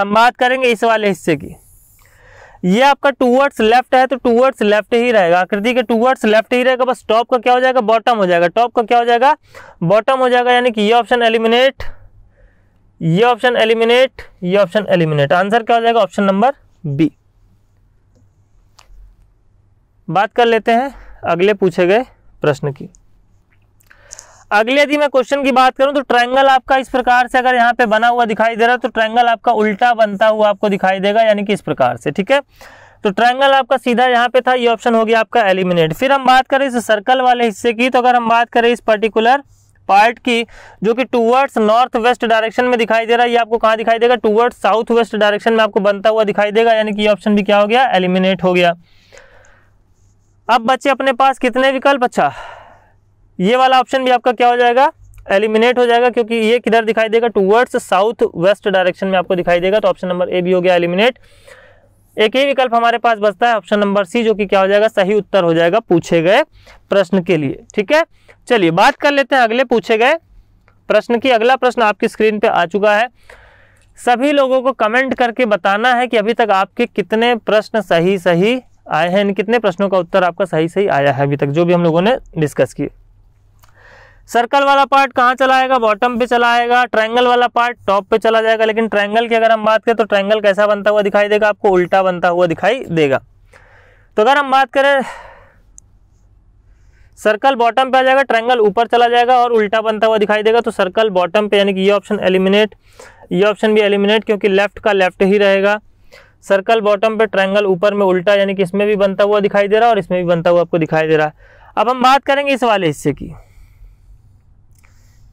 हम बात करेंगे इस वाले हिस्से की ये आपका टूवर्ड्स लेफ्ट है तो टूवर्ड्स लेफ्ट ही रहेगा आकृति के टूवर्ड्स लेफ्ट ही रहेगा बस टॉप का क्या हो जाएगा बॉटम हो जाएगा टॉप का क्या हो जाएगा बॉटम हो जाएगा यानी कि ये ऑप्शन एलिमिनेट ये ऑप्शन एलिमिनेट ये ऑप्शन एलिमिनेट आंसर क्या हो जाएगा ऑप्शन नंबर बी बात कर लेते हैं अगले पूछे गए प्रश्न की अगले यदि मैं क्वेश्चन की बात करूं तो ट्रायंगल आपका इस प्रकार से अगर यहाँ पे बना हुआ दिखाई दे रहा है तो ट्रायंगल आपका उल्टा बनता हुआ आपको दिखाई देगा यानी कि इस प्रकार से ठीक है तो ट्रायंगल आपका सीधा यहाँ पे था ये ऑप्शन हो गया आपका एलिमिनेट फिर हम बात करें इस सर्कल वाले हिस्से की तो अगर हम बात करें इस पर्टिकुलर पार्ट की जो कि टूवर्ड्स नॉर्थ वेस्ट डायरेक्शन में दिखाई दे रहा है ये आपको कहाँ दिखाई देगा टूवर्ड्स साउथ वेस्ट डायरेक्शन में आपको बनता हुआ दिखाई देगा यानी कि ये ऑप्शन भी क्या हो गया एलिमिनेट हो गया अब बच्चे अपने पास कितने विकल्प अच्छा ये वाला ऑप्शन भी आपका क्या हो जाएगा एलिमिनेट हो जाएगा क्योंकि ये किधर दिखाई देगा टूवर्ड्स साउथ वेस्ट डायरेक्शन में आपको दिखाई देगा तो ऑप्शन नंबर ए भी हो गया एलिमिनेट एक ही विकल्प हमारे पास बचता है ऑप्शन नंबर सी जो कि क्या हो जाएगा सही उत्तर हो जाएगा पूछे गए प्रश्न के लिए ठीक है चलिए बात कर लेते हैं अगले पूछे गए प्रश्न की अगला प्रश्न आपकी स्क्रीन पे आ चुका है सभी लोगों को कमेंट करके बताना है कि अभी तक आपके कितने प्रश्न सही सही आए हैं इन कितने प्रश्नों का उत्तर आपका सही सही आया है अभी तक जो भी हम लोगों ने डिस्कस किया सर्कल वाला पार्ट कहाँ चला आएगा बॉटम पे चला आएगा ट्रायंगल वाला पार्ट टॉप पे चला जाएगा लेकिन ट्रायंगल की अगर हम बात करें तो ट्रायंगल कैसा बनता हुआ दिखाई देगा आपको उल्टा बनता हुआ दिखाई देगा तो अगर हम बात करें सर्कल बॉटम पे आ जाएगा ट्रायंगल ऊपर चला जाएगा और उल्टा बनता हुआ दिखाई देगा तो सर्कल बॉटम पे यानी कि ये ऑप्शन एलिमिनेट ये ऑप्शन भी एलिमिनेट क्योंकि लेफ्ट का लेफ्ट ही रहेगा सर्कल बॉटम पे ट्रायंगल ऊपर में उल्टा यानी कि इसमें भी बनता हुआ दिखाई दे रहा है और इसमें भी बनता हुआ आपको दिखाई दे रहा है अब हम बात करेंगे इस वाले हिस्से की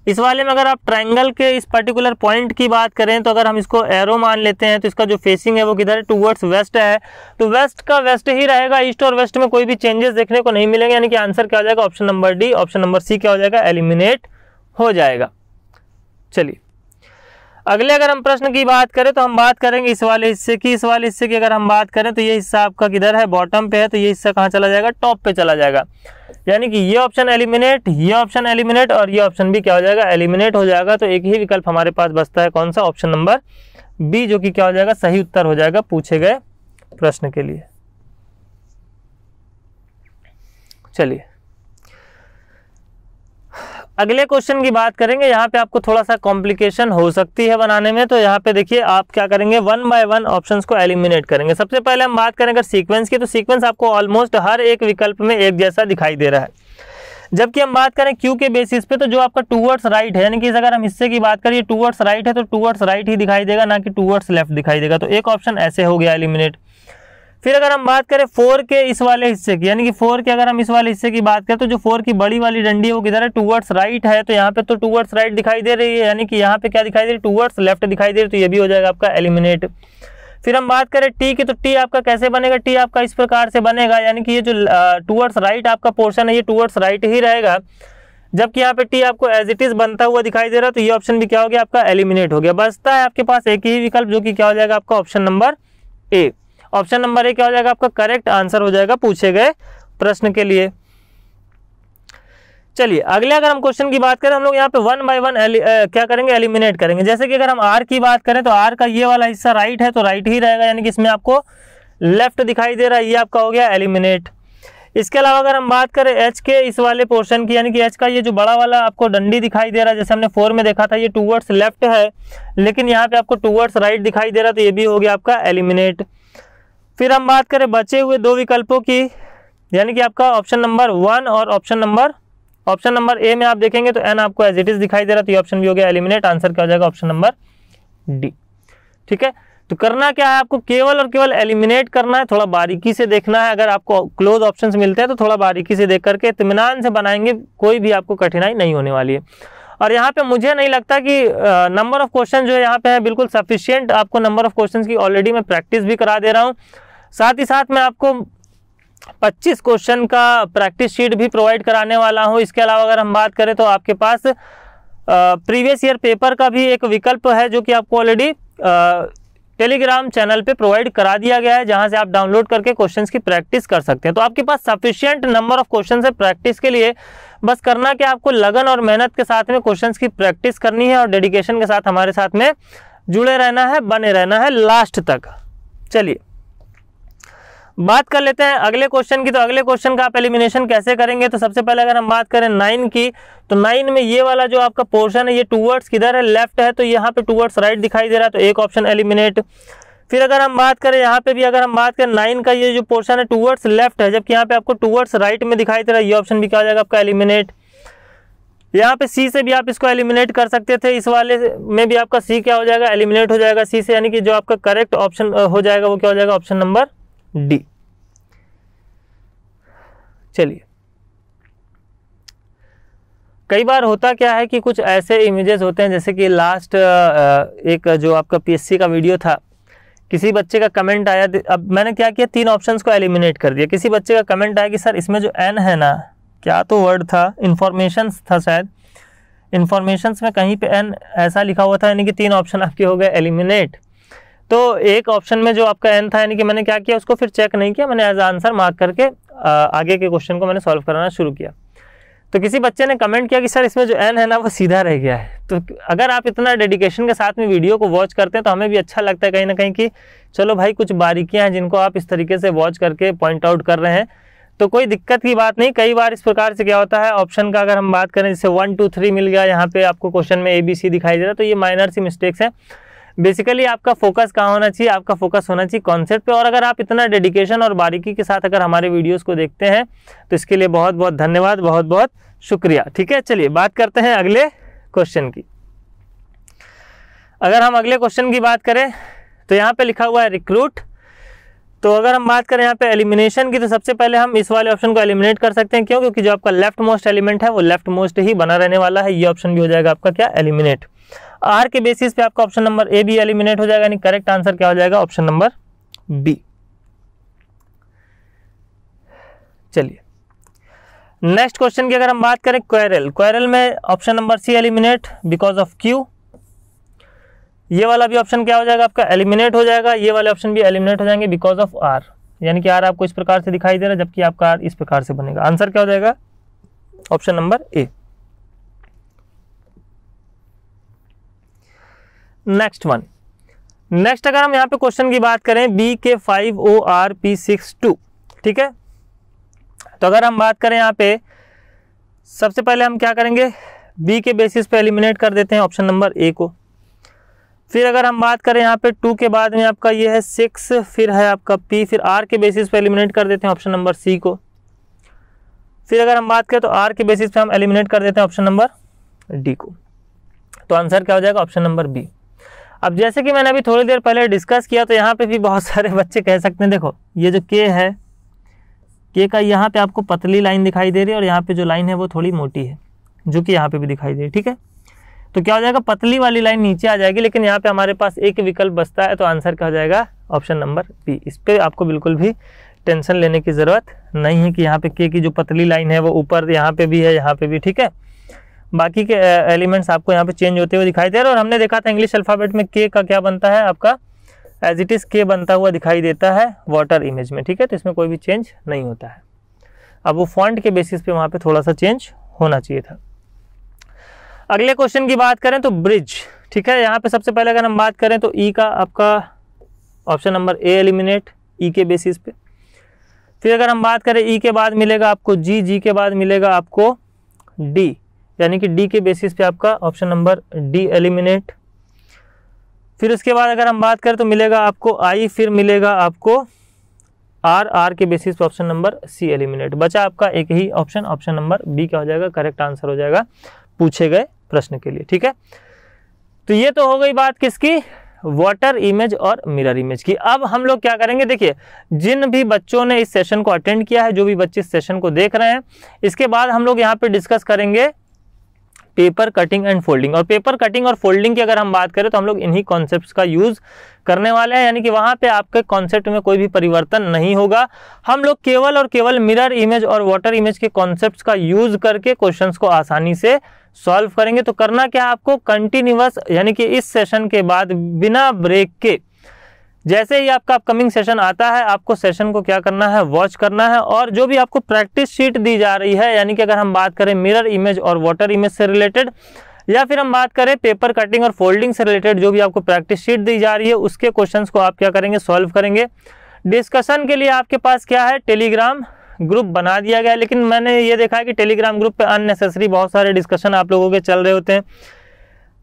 इस वाले में अगर आप ट्रायंगल के इस पर्टिकुलर पॉइंट की बात करें तो अगर हम इसको एरो मान लेते हैं तो इसका जो फेसिंग है वो किधर है टूवर्ड्स वेस्ट है तो वेस्ट का वेस्ट ही रहेगा ईस्ट और वेस्ट में कोई भी चेंजेस देखने को नहीं मिलेंगे यानी कि आंसर क्या हो जाएगा option number D option number C क्या हो जाएगा एलिमिनेट हो जाएगा चलिए अगले अगर हम प्रश्न की बात करें तो हम बात करेंगे इस वाले हिस्से की इस वाले हिस्से की अगर हम बात करें तो ये हिस्सा आपका किधर है बॉटम पे है तो ये हिस्सा कहाँ चला जाएगा टॉप पे चला जाएगा यानी कि ये ऑप्शन एलिमिनेट ये ऑप्शन एलिमिनेट और ये ऑप्शन भी क्या हो जाएगा एलिमिनेट हो जाएगा तो एक ही विकल्प हमारे पास बचता है कौन सा ऑप्शन नंबर बी जो कि क्या हो जाएगा सही उत्तर हो जाएगा पूछे गए प्रश्न के लिए चलिए अगले क्वेश्चन की बात करेंगे यहाँ पे आपको थोड़ा सा कॉम्प्लिकेशन हो सकती है बनाने में तो यहाँ पे देखिए आप क्या करेंगे वन बाय वन ऑप्शंस को एलिमिनेट करेंगे सबसे पहले हम बात करें अगर सीक्वेंस की तो सीक्वेंस आपको ऑलमोस्ट हर एक विकल्प में एक जैसा दिखाई दे रहा है जबकि हम बात करें क्यू के बेसिस पे तो जो आपका टूवर्ड्स राइट है यानी कि अगर हम हिस्से की बात करिए टूवर्ड्स राइट है तो टूवर्ड्स राइट ही दिखाई देगा ना कि टूवर्ड्स लेफ्ट दिखाई देगा तो एक ऑप्शन ऐसे हो गया एलिमिनेट फिर अगर हम बात करें फोर के इस वाले हिस्से की यानी कि फोर के अगर हम इस वाले हिस्से की बात करें तो जो फोर की बड़ी वाली डंडी है वो किधर है टूवर्ड्स राइट है तो यहाँ पे तो टूवर्ड्स राइट दिखाई दे रही है यानी कि यहाँ पे क्या दिखाई दे रही है टूवर्ड्स लेफ्ट दिखाई दे रही है तो ये भी हो जाएगा आपका एलिमिनेट फिर हम बात करें टी की तो टी आपका कैसे बनेगा टी आपका इस प्रकार से बनेगा यानी कि ये जो टूवर्ड्स राइट आपका पोर्शन है ये टूवर्ड्स राइट ही रहेगा जबकि यहाँ पे टी आपको एज इट इज बनता हुआ दिखाई दे रहा है तो ये ऑप्शन भी क्या हो गया आपका एलिमिनेट हो गया बचता है आपके पास एक ही विकल्प जो कि क्या हो जाएगा आपका option number A option number A क्या हो जाएगा आपका करेक्ट आंसर हो जाएगा पूछे गए प्रश्न के लिए चलिए अगले अगर हम क्वेश्चन की बात करें हम लोग यहाँ पे वन बाय वन क्या करेंगे एलिमिनेट करेंगे जैसे कि अगर हम आर की बात करें तो आर का ये वाला हिस्सा राइट है तो राइट ही रहेगा यानी कि इसमें आपको लेफ्ट दिखाई दे रहा है ये आपका हो गया एलिमिनेट इसके अलावा अगर हम बात करें एच के इस वाले पोर्शन की यानी कि एच का ये जो बड़ा वाला आपको डंडी दिखाई दे रहा है जैसे हमने फोर में देखा था ये टूवर्ड्स लेफ्ट है लेकिन यहाँ पे आपको टूवर्ड्स राइट दिखाई दे रहा है तो ये भी हो गया आपका एलिमिनेट फिर हम बात करें बचे हुए दो विकल्पों की यानी कि आपका ऑप्शन नंबर वन और option number option number A में आप देखेंगे तो एन आपको एज इट इज़ दिखाई दे रहा तो ये ऑप्शन भी हो गया एलिमिनेट आंसर क्या हो जाएगा ऑप्शन नंबर डी ठीक है तो करना क्या है आपको केवल और केवल एलिमिनेट करना है थोड़ा बारीकी से देखना है अगर आपको क्लोज ऑप्शन मिलते हैं तो थोड़ा बारीकी से देख करके इतमान से बनाएंगे कोई भी आपको कठिनाई नहीं होने वाली है और यहाँ पे मुझे नहीं लगता कि नंबर ऑफ़ क्वेश्चन जो है यहाँ पे है बिल्कुल सफिशियंट आपको नंबर ऑफ़ क्वेश्चन की ऑलरेडी मैं प्रैक्टिस भी करा दे रहा हूँ साथ ही साथ मैं आपको 25 क्वेश्चन का प्रैक्टिस शीट भी प्रोवाइड कराने वाला हूँ इसके अलावा अगर हम बात करें तो आपके पास प्रीवियस ईयर पेपर का भी एक विकल्प है जो कि आपको ऑलरेडी टेलीग्राम चैनल पे प्रोवाइड करा दिया गया है जहां से आप डाउनलोड करके क्वेश्चंस की प्रैक्टिस कर सकते हैं तो आपके पास सफिशियंट नंबर ऑफ क्वेश्चन है प्रैक्टिस के लिए बस करना कि आपको लगन और मेहनत के साथ में क्वेश्चन की प्रैक्टिस करनी है और डेडिकेशन के साथ हमारे साथ में जुड़े रहना है बने रहना है लास्ट तक चलिए बात कर लेते हैं अगले क्वेश्चन की तो अगले क्वेश्चन का आप एलिमिनेशन कैसे करेंगे तो सबसे पहले अगर हम बात करें नाइन की तो नाइन में ये वाला जो आपका पोर्शन है ये टूवर्ड्स किधर है लेफ्ट है तो यहाँ पे टूवर्ड्स राइट दिखाई दे रहा है तो एक ऑप्शन एलिमिनेट फिर अगर हम बात करें यहाँ पे भी अगर हम बात करें नाइन का ये जो पोर्शन है टूवर्ड्स लेफ्ट है जबकि यहाँ पे आपको टूवर्ड्स राइट में दिखाई दे रहा है ये ऑप्शन भी क्या हो जाएगा आपका एलिमिनेट यहाँ पे सी से भी आप इसको एलिमिनेट कर सकते थे इस वाले में भी आपका सी क्या हो जाएगा एलिमिनेट हो जाएगा सी से यानी कि जो आपका करेक्ट ऑप्शन हो जाएगा वो क्या हो जाएगा ऑप्शन नंबर डी चलिए कई बार होता क्या है कि कुछ ऐसे इमेजेस होते हैं जैसे कि लास्ट एक जो आपका पीएससी का वीडियो था किसी बच्चे का कमेंट आया अब मैंने क्या किया तीन ऑप्शंस को एलिमिनेट कर दिया किसी बच्चे का कमेंट आया कि सर इसमें जो एन है ना क्या तो वर्ड था इन्फॉर्मेशन था शायद इन्फॉर्मेशन में कहीं पे एन ऐसा लिखा हुआ था यानी कि तीन ऑप्शन आपके हो गए एलिमिनेट तो एक ऑप्शन में जो आपका एन था यानी कि मैंने क्या किया उसको फिर चेक नहीं किया मैंने एज आंसर मार्क करके आगे के क्वेश्चन को मैंने सॉल्व कराना शुरू किया तो किसी बच्चे ने कमेंट किया कि सर इसमें जो एन है ना वो सीधा रह गया है तो अगर आप इतना डेडिकेशन के साथ में वीडियो को वॉच करते हैं तो हमें भी अच्छा लगता है कहीं ना कहीं कि चलो भाई कुछ बारीकियां हैं जिनको आप इस तरीके से वॉच करके पॉइंट आउट कर रहे हैं तो कोई दिक्कत की बात नहीं कई बार इस प्रकार से क्या होता है ऑप्शन का अगर हम बात करें जैसे वन टू थ्री मिल गया यहाँ पे आपको क्वेश्चन में ए बी सी दिखाई दे रहा है तो ये माइनर सी मिस्टेक्स हैं बेसिकली आपका फोकस कहाँ होना चाहिए आपका फोकस होना चाहिए कॉन्सेप्ट पे और अगर आप इतना डेडिकेशन और बारीकी के साथ अगर हमारे वीडियोस को देखते हैं तो इसके लिए बहुत बहुत धन्यवाद बहुत बहुत शुक्रिया ठीक है चलिए बात करते हैं अगले क्वेश्चन की अगर हम अगले क्वेश्चन की बात करें तो यहाँ पर लिखा हुआ है रिक्रूट तो अगर हम बात करें यहाँ पे एलिमिनेशन की तो सबसे पहले हम इस वाले ऑप्शन को एलिमिनेट कर सकते हैं क्यों क्योंकि जो आपका लेफ्ट मोस्ट एलिमेंट है वो लेफ्ट मोस्ट ही बना रहने वाला है ये ऑप्शन भी हो जाएगा आपका क्या एलिमिनेट आर के बेसिस पे आपका ऑप्शन नंबर ए भी एलिमिनेट हो जाएगा यानी करेक्ट आंसर क्या हो जाएगा ऑप्शन नंबर बी चलिए नेक्स्ट क्वेश्चन की अगर हम बात करें क्वेरल क्वेरल में option number C eliminate because of Q ये वाला भी ऑप्शन क्या हो जाएगा आपका एलिमिनेट हो जाएगा ये वाले ऑप्शन भी एलिमिनेट हो जाएंगे बिकॉज ऑफ आर यानी कि आर आपको इस प्रकार से दिखाई दे रहा है जबकि आपका आर इस प्रकार से बनेगा आंसर क्या हो जाएगा option number A next one next अगर हम यहाँ पे क्वेश्चन की बात करें B K five O R P six two ठीक है तो अगर हम बात करें यहाँ पे सबसे पहले हम क्या करेंगे बी के बेसिस पे एलिमिनेट कर देते हैं ऑप्शन नंबर ए को फिर अगर हम बात करें यहाँ पे टू के बाद में आपका ये है सिक्स फिर है आपका पी फिर आर के बेसिस पे एलिमिनेट कर देते हैं ऑप्शन नंबर सी को फिर अगर हम बात करें तो आर के बेसिस पे हम एलिमिनेट कर देते हैं ऑप्शन नंबर डी को तो आंसर क्या हो जाएगा ऑप्शन नंबर बी अब जैसे कि मैंने अभी थोड़ी देर पहले डिस्कस किया तो यहाँ पे भी बहुत (laughs) सारे बच्चे कह सकते हैं देखो ये जो के है के का यहाँ पे आपको पतली लाइन दिखाई दे रही है और यहाँ पे जो लाइन है वो थोड़ी मोटी है जो कि यहाँ पे भी दिखाई दे रही है ठीक है तो क्या हो जाएगा पतली वाली लाइन नीचे आ जाएगी लेकिन यहाँ पर हमारे पास एक विकल्प बचता है तो आंसर क्या हो जाएगा ऑप्शन नंबर बी इस पर आपको बिल्कुल भी टेंशन लेने की ज़रूरत नहीं है कि यहाँ पे के की जो पतली लाइन है वो ऊपर यहाँ पे भी है यहाँ पे भी ठीक है बाकी के एलिमेंट्स आपको यहाँ पे चेंज होते हुए दिखाई दे रहे हैं और हमने देखा था इंग्लिश अल्फ़ाबेट में के का क्या बनता है आपका एज इट इज़ के बनता हुआ दिखाई देता है वाटर इमेज में ठीक है तो इसमें कोई भी चेंज नहीं होता है अब वो फॉन्ट के बेसिस पे वहाँ पे थोड़ा सा चेंज होना चाहिए था अगले क्वेश्चन की बात करें तो ब्रिज ठीक है यहाँ पे सबसे पहले अगर हम बात करें तो ई e का आपका option number A eliminate E के बेसिस पे फिर अगर हम बात करें ई e के बाद मिलेगा आपको जी जी के बाद मिलेगा आपको डी यानी कि डी के बेसिस पे आपका ऑप्शन नंबर डी एलिमिनेट फिर उसके बाद अगर हम बात करें तो मिलेगा आपको आई फिर मिलेगा आपको आर आर के बेसिस पे ऑप्शन नंबर सी एलिमिनेट बचा आपका एक ही ऑप्शन ऑप्शन नंबर बी क्या हो जाएगा करेक्ट आंसर हो जाएगा पूछे गए प्रश्न के लिए ठीक है तो ये तो हो गई बात किसकी वाटर इमेज और मिरर इमेज की अब हम लोग क्या करेंगे देखिए जिन भी बच्चों ने इस सेशन को अटेंड किया है जो भी बच्चे इस सेशन को देख रहे हैं इसके बाद हम लोग यहाँ पे डिस्कस करेंगे पेपर कटिंग एंड फोल्डिंग और पेपर कटिंग और फोल्डिंग की अगर हम बात करें तो हम लोग इन्हीं कॉन्सेप्ट का यूज़ करने वाले हैं यानी कि वहाँ पे आपके कॉन्सेप्ट में कोई भी परिवर्तन नहीं होगा हम लोग केवल और केवल मिरर इमेज और वाटर इमेज के कॉन्सेप्ट का यूज़ करके क्वेश्चन को आसानी से सॉल्व करेंगे तो करना क्या आपको कंटिन्यूस यानी कि इस सेशन के बाद बिना ब्रेक के जैसे ही आपका अपकमिंग सेशन आता है आपको सेशन को क्या करना है वॉच करना है और जो भी आपको प्रैक्टिस शीट दी जा रही है यानी कि अगर हम बात करें मिरर इमेज और वाटर इमेज से रिलेटेड या फिर हम बात करें पेपर कटिंग और फोल्डिंग से रिलेटेड जो भी आपको प्रैक्टिस शीट दी जा रही है उसके क्वेश्चंस को आप क्या करेंगे सॉल्व करेंगे डिस्कशन के लिए आपके पास क्या है टेलीग्राम ग्रुप बना दिया गया लेकिन मैंने ये देखा है कि टेलीग्राम ग्रुप पे अननेसेसरी बहुत सारे डिस्कशन आप लोगों के चल रहे होते हैं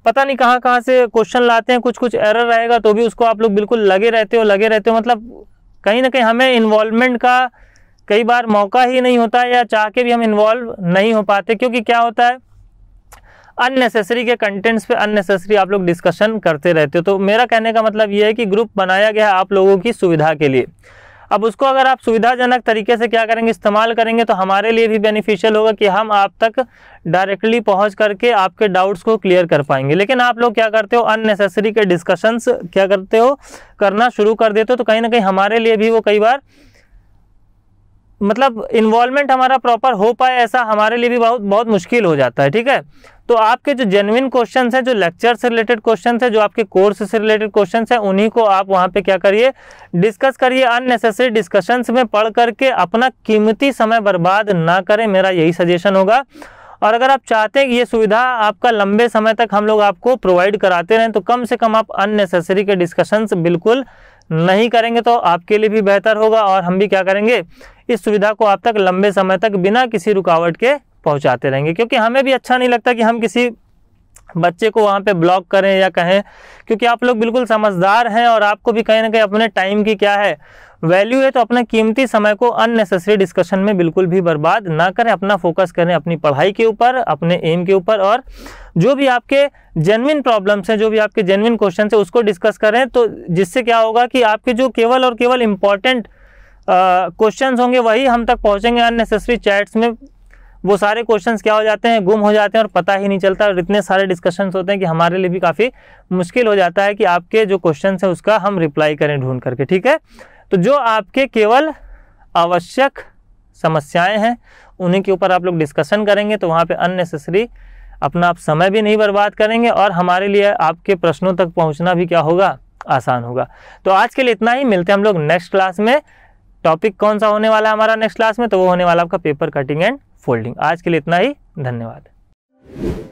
पता नहीं कहाँ कहाँ से क्वेश्चन लाते हैं कुछ कुछ एरर रहेगा तो भी उसको आप लोग बिल्कुल लगे रहते हो लगे रहते हो मतलब कहीं ना कहीं हमें इन्वॉल्वमेंट का कई बार मौका ही नहीं होता है या चाह के भी हम इन्वॉल्व नहीं हो पाते क्योंकि क्या होता है अननेसेसरी के कंटेंट्स पे अननेसेसरी आप लोग डिस्कशन करते रहते हो तो मेरा कहने का मतलब ये है कि ग्रुप बनाया गया है आप लोगों की सुविधा के लिए अब उसको अगर आप सुविधाजनक तरीके से क्या करेंगे इस्तेमाल करेंगे तो हमारे लिए भी बेनिफिशियल होगा कि हम आप तक डायरेक्टली पहुंच करके आपके डाउट्स को क्लियर कर पाएंगे लेकिन आप लोग क्या करते हो अननेसेसरी के डिस्कशंस क्या करते हो करना शुरू कर देते हो तो कहीं ना कहीं हमारे लिए भी वो कई बार मतलब इन्वॉल्वमेंट हमारा प्रॉपर हो पाए ऐसा हमारे लिए भी बहुत बहुत मुश्किल हो जाता है ठीक है तो आपके जो जेनविन क्वेश्चन हैं जो लेक्चर से रिलेटेड क्वेश्चन है जो आपके कोर्स से रिलेटेड क्वेश्चन हैं उन्हीं को आप वहाँ पे क्या करिए डिस्कस करिए अननेसेसरी डिस्कशंस में पढ़ करके अपना कीमती समय बर्बाद ना करें मेरा यही सजेशन होगा और अगर आप चाहते हैं कि ये सुविधा आपका लंबे समय तक हम लोग आपको प्रोवाइड कराते रहें तो कम से कम आप अननेसेसरी के डिस्कशंस बिल्कुल नहीं करेंगे तो आपके लिए भी बेहतर होगा और हम भी क्या करेंगे इस सुविधा को आप तक लंबे समय तक बिना किसी रुकावट के पहुँचाते रहेंगे क्योंकि हमें भी अच्छा नहीं लगता कि हम किसी बच्चे को वहाँ पे ब्लॉक करें या कहें क्योंकि आप लोग बिल्कुल समझदार हैं और आपको भी कहीं ना कहीं अपने टाइम की क्या है वैल्यू है तो अपना कीमती समय को अननेसेसरी डिस्कशन में बिल्कुल भी बर्बाद ना करें अपना फोकस करें अपनी पढ़ाई के ऊपर अपने एम के ऊपर और जो भी आपके जेनविन प्रॉब्लम्स हैं जो भी आपके जेनविन क्वेश्चन हैं उसको डिस्कस करें तो जिससे क्या होगा कि आपके जो केवल और केवल इम्पॉर्टेंट क्वेश्चंस होंगे वही हम तक पहुंचेंगे अननेसेसरी चैट्स में वो सारे क्वेश्चंस क्या हो जाते हैं गुम हो जाते हैं और पता ही नहीं चलता और इतने सारे डिस्कशंस होते हैं कि हमारे लिए भी काफ़ी मुश्किल हो जाता है कि आपके जो क्वेश्चन हैं उसका हम रिप्लाई करें ढूंढ करके ठीक है तो जो आपके केवल आवश्यक समस्याएँ हैं उन्हीं के ऊपर आप लोग डिस्कशन करेंगे तो वहाँ पर अननेसेसरी अपना आप समय भी नहीं बर्बाद करेंगे और हमारे लिए आपके प्रश्नों तक पहुँचना भी क्या होगा आसान होगा तो आज के लिए इतना ही मिलते हैं हम लोग नेक्स्ट क्लास में टॉपिक कौन सा होने वाला है हमारा नेक्स्ट क्लास में तो वो होने वाला आपका पेपर कटिंग एंड फोल्डिंग आज के लिए इतना ही धन्यवाद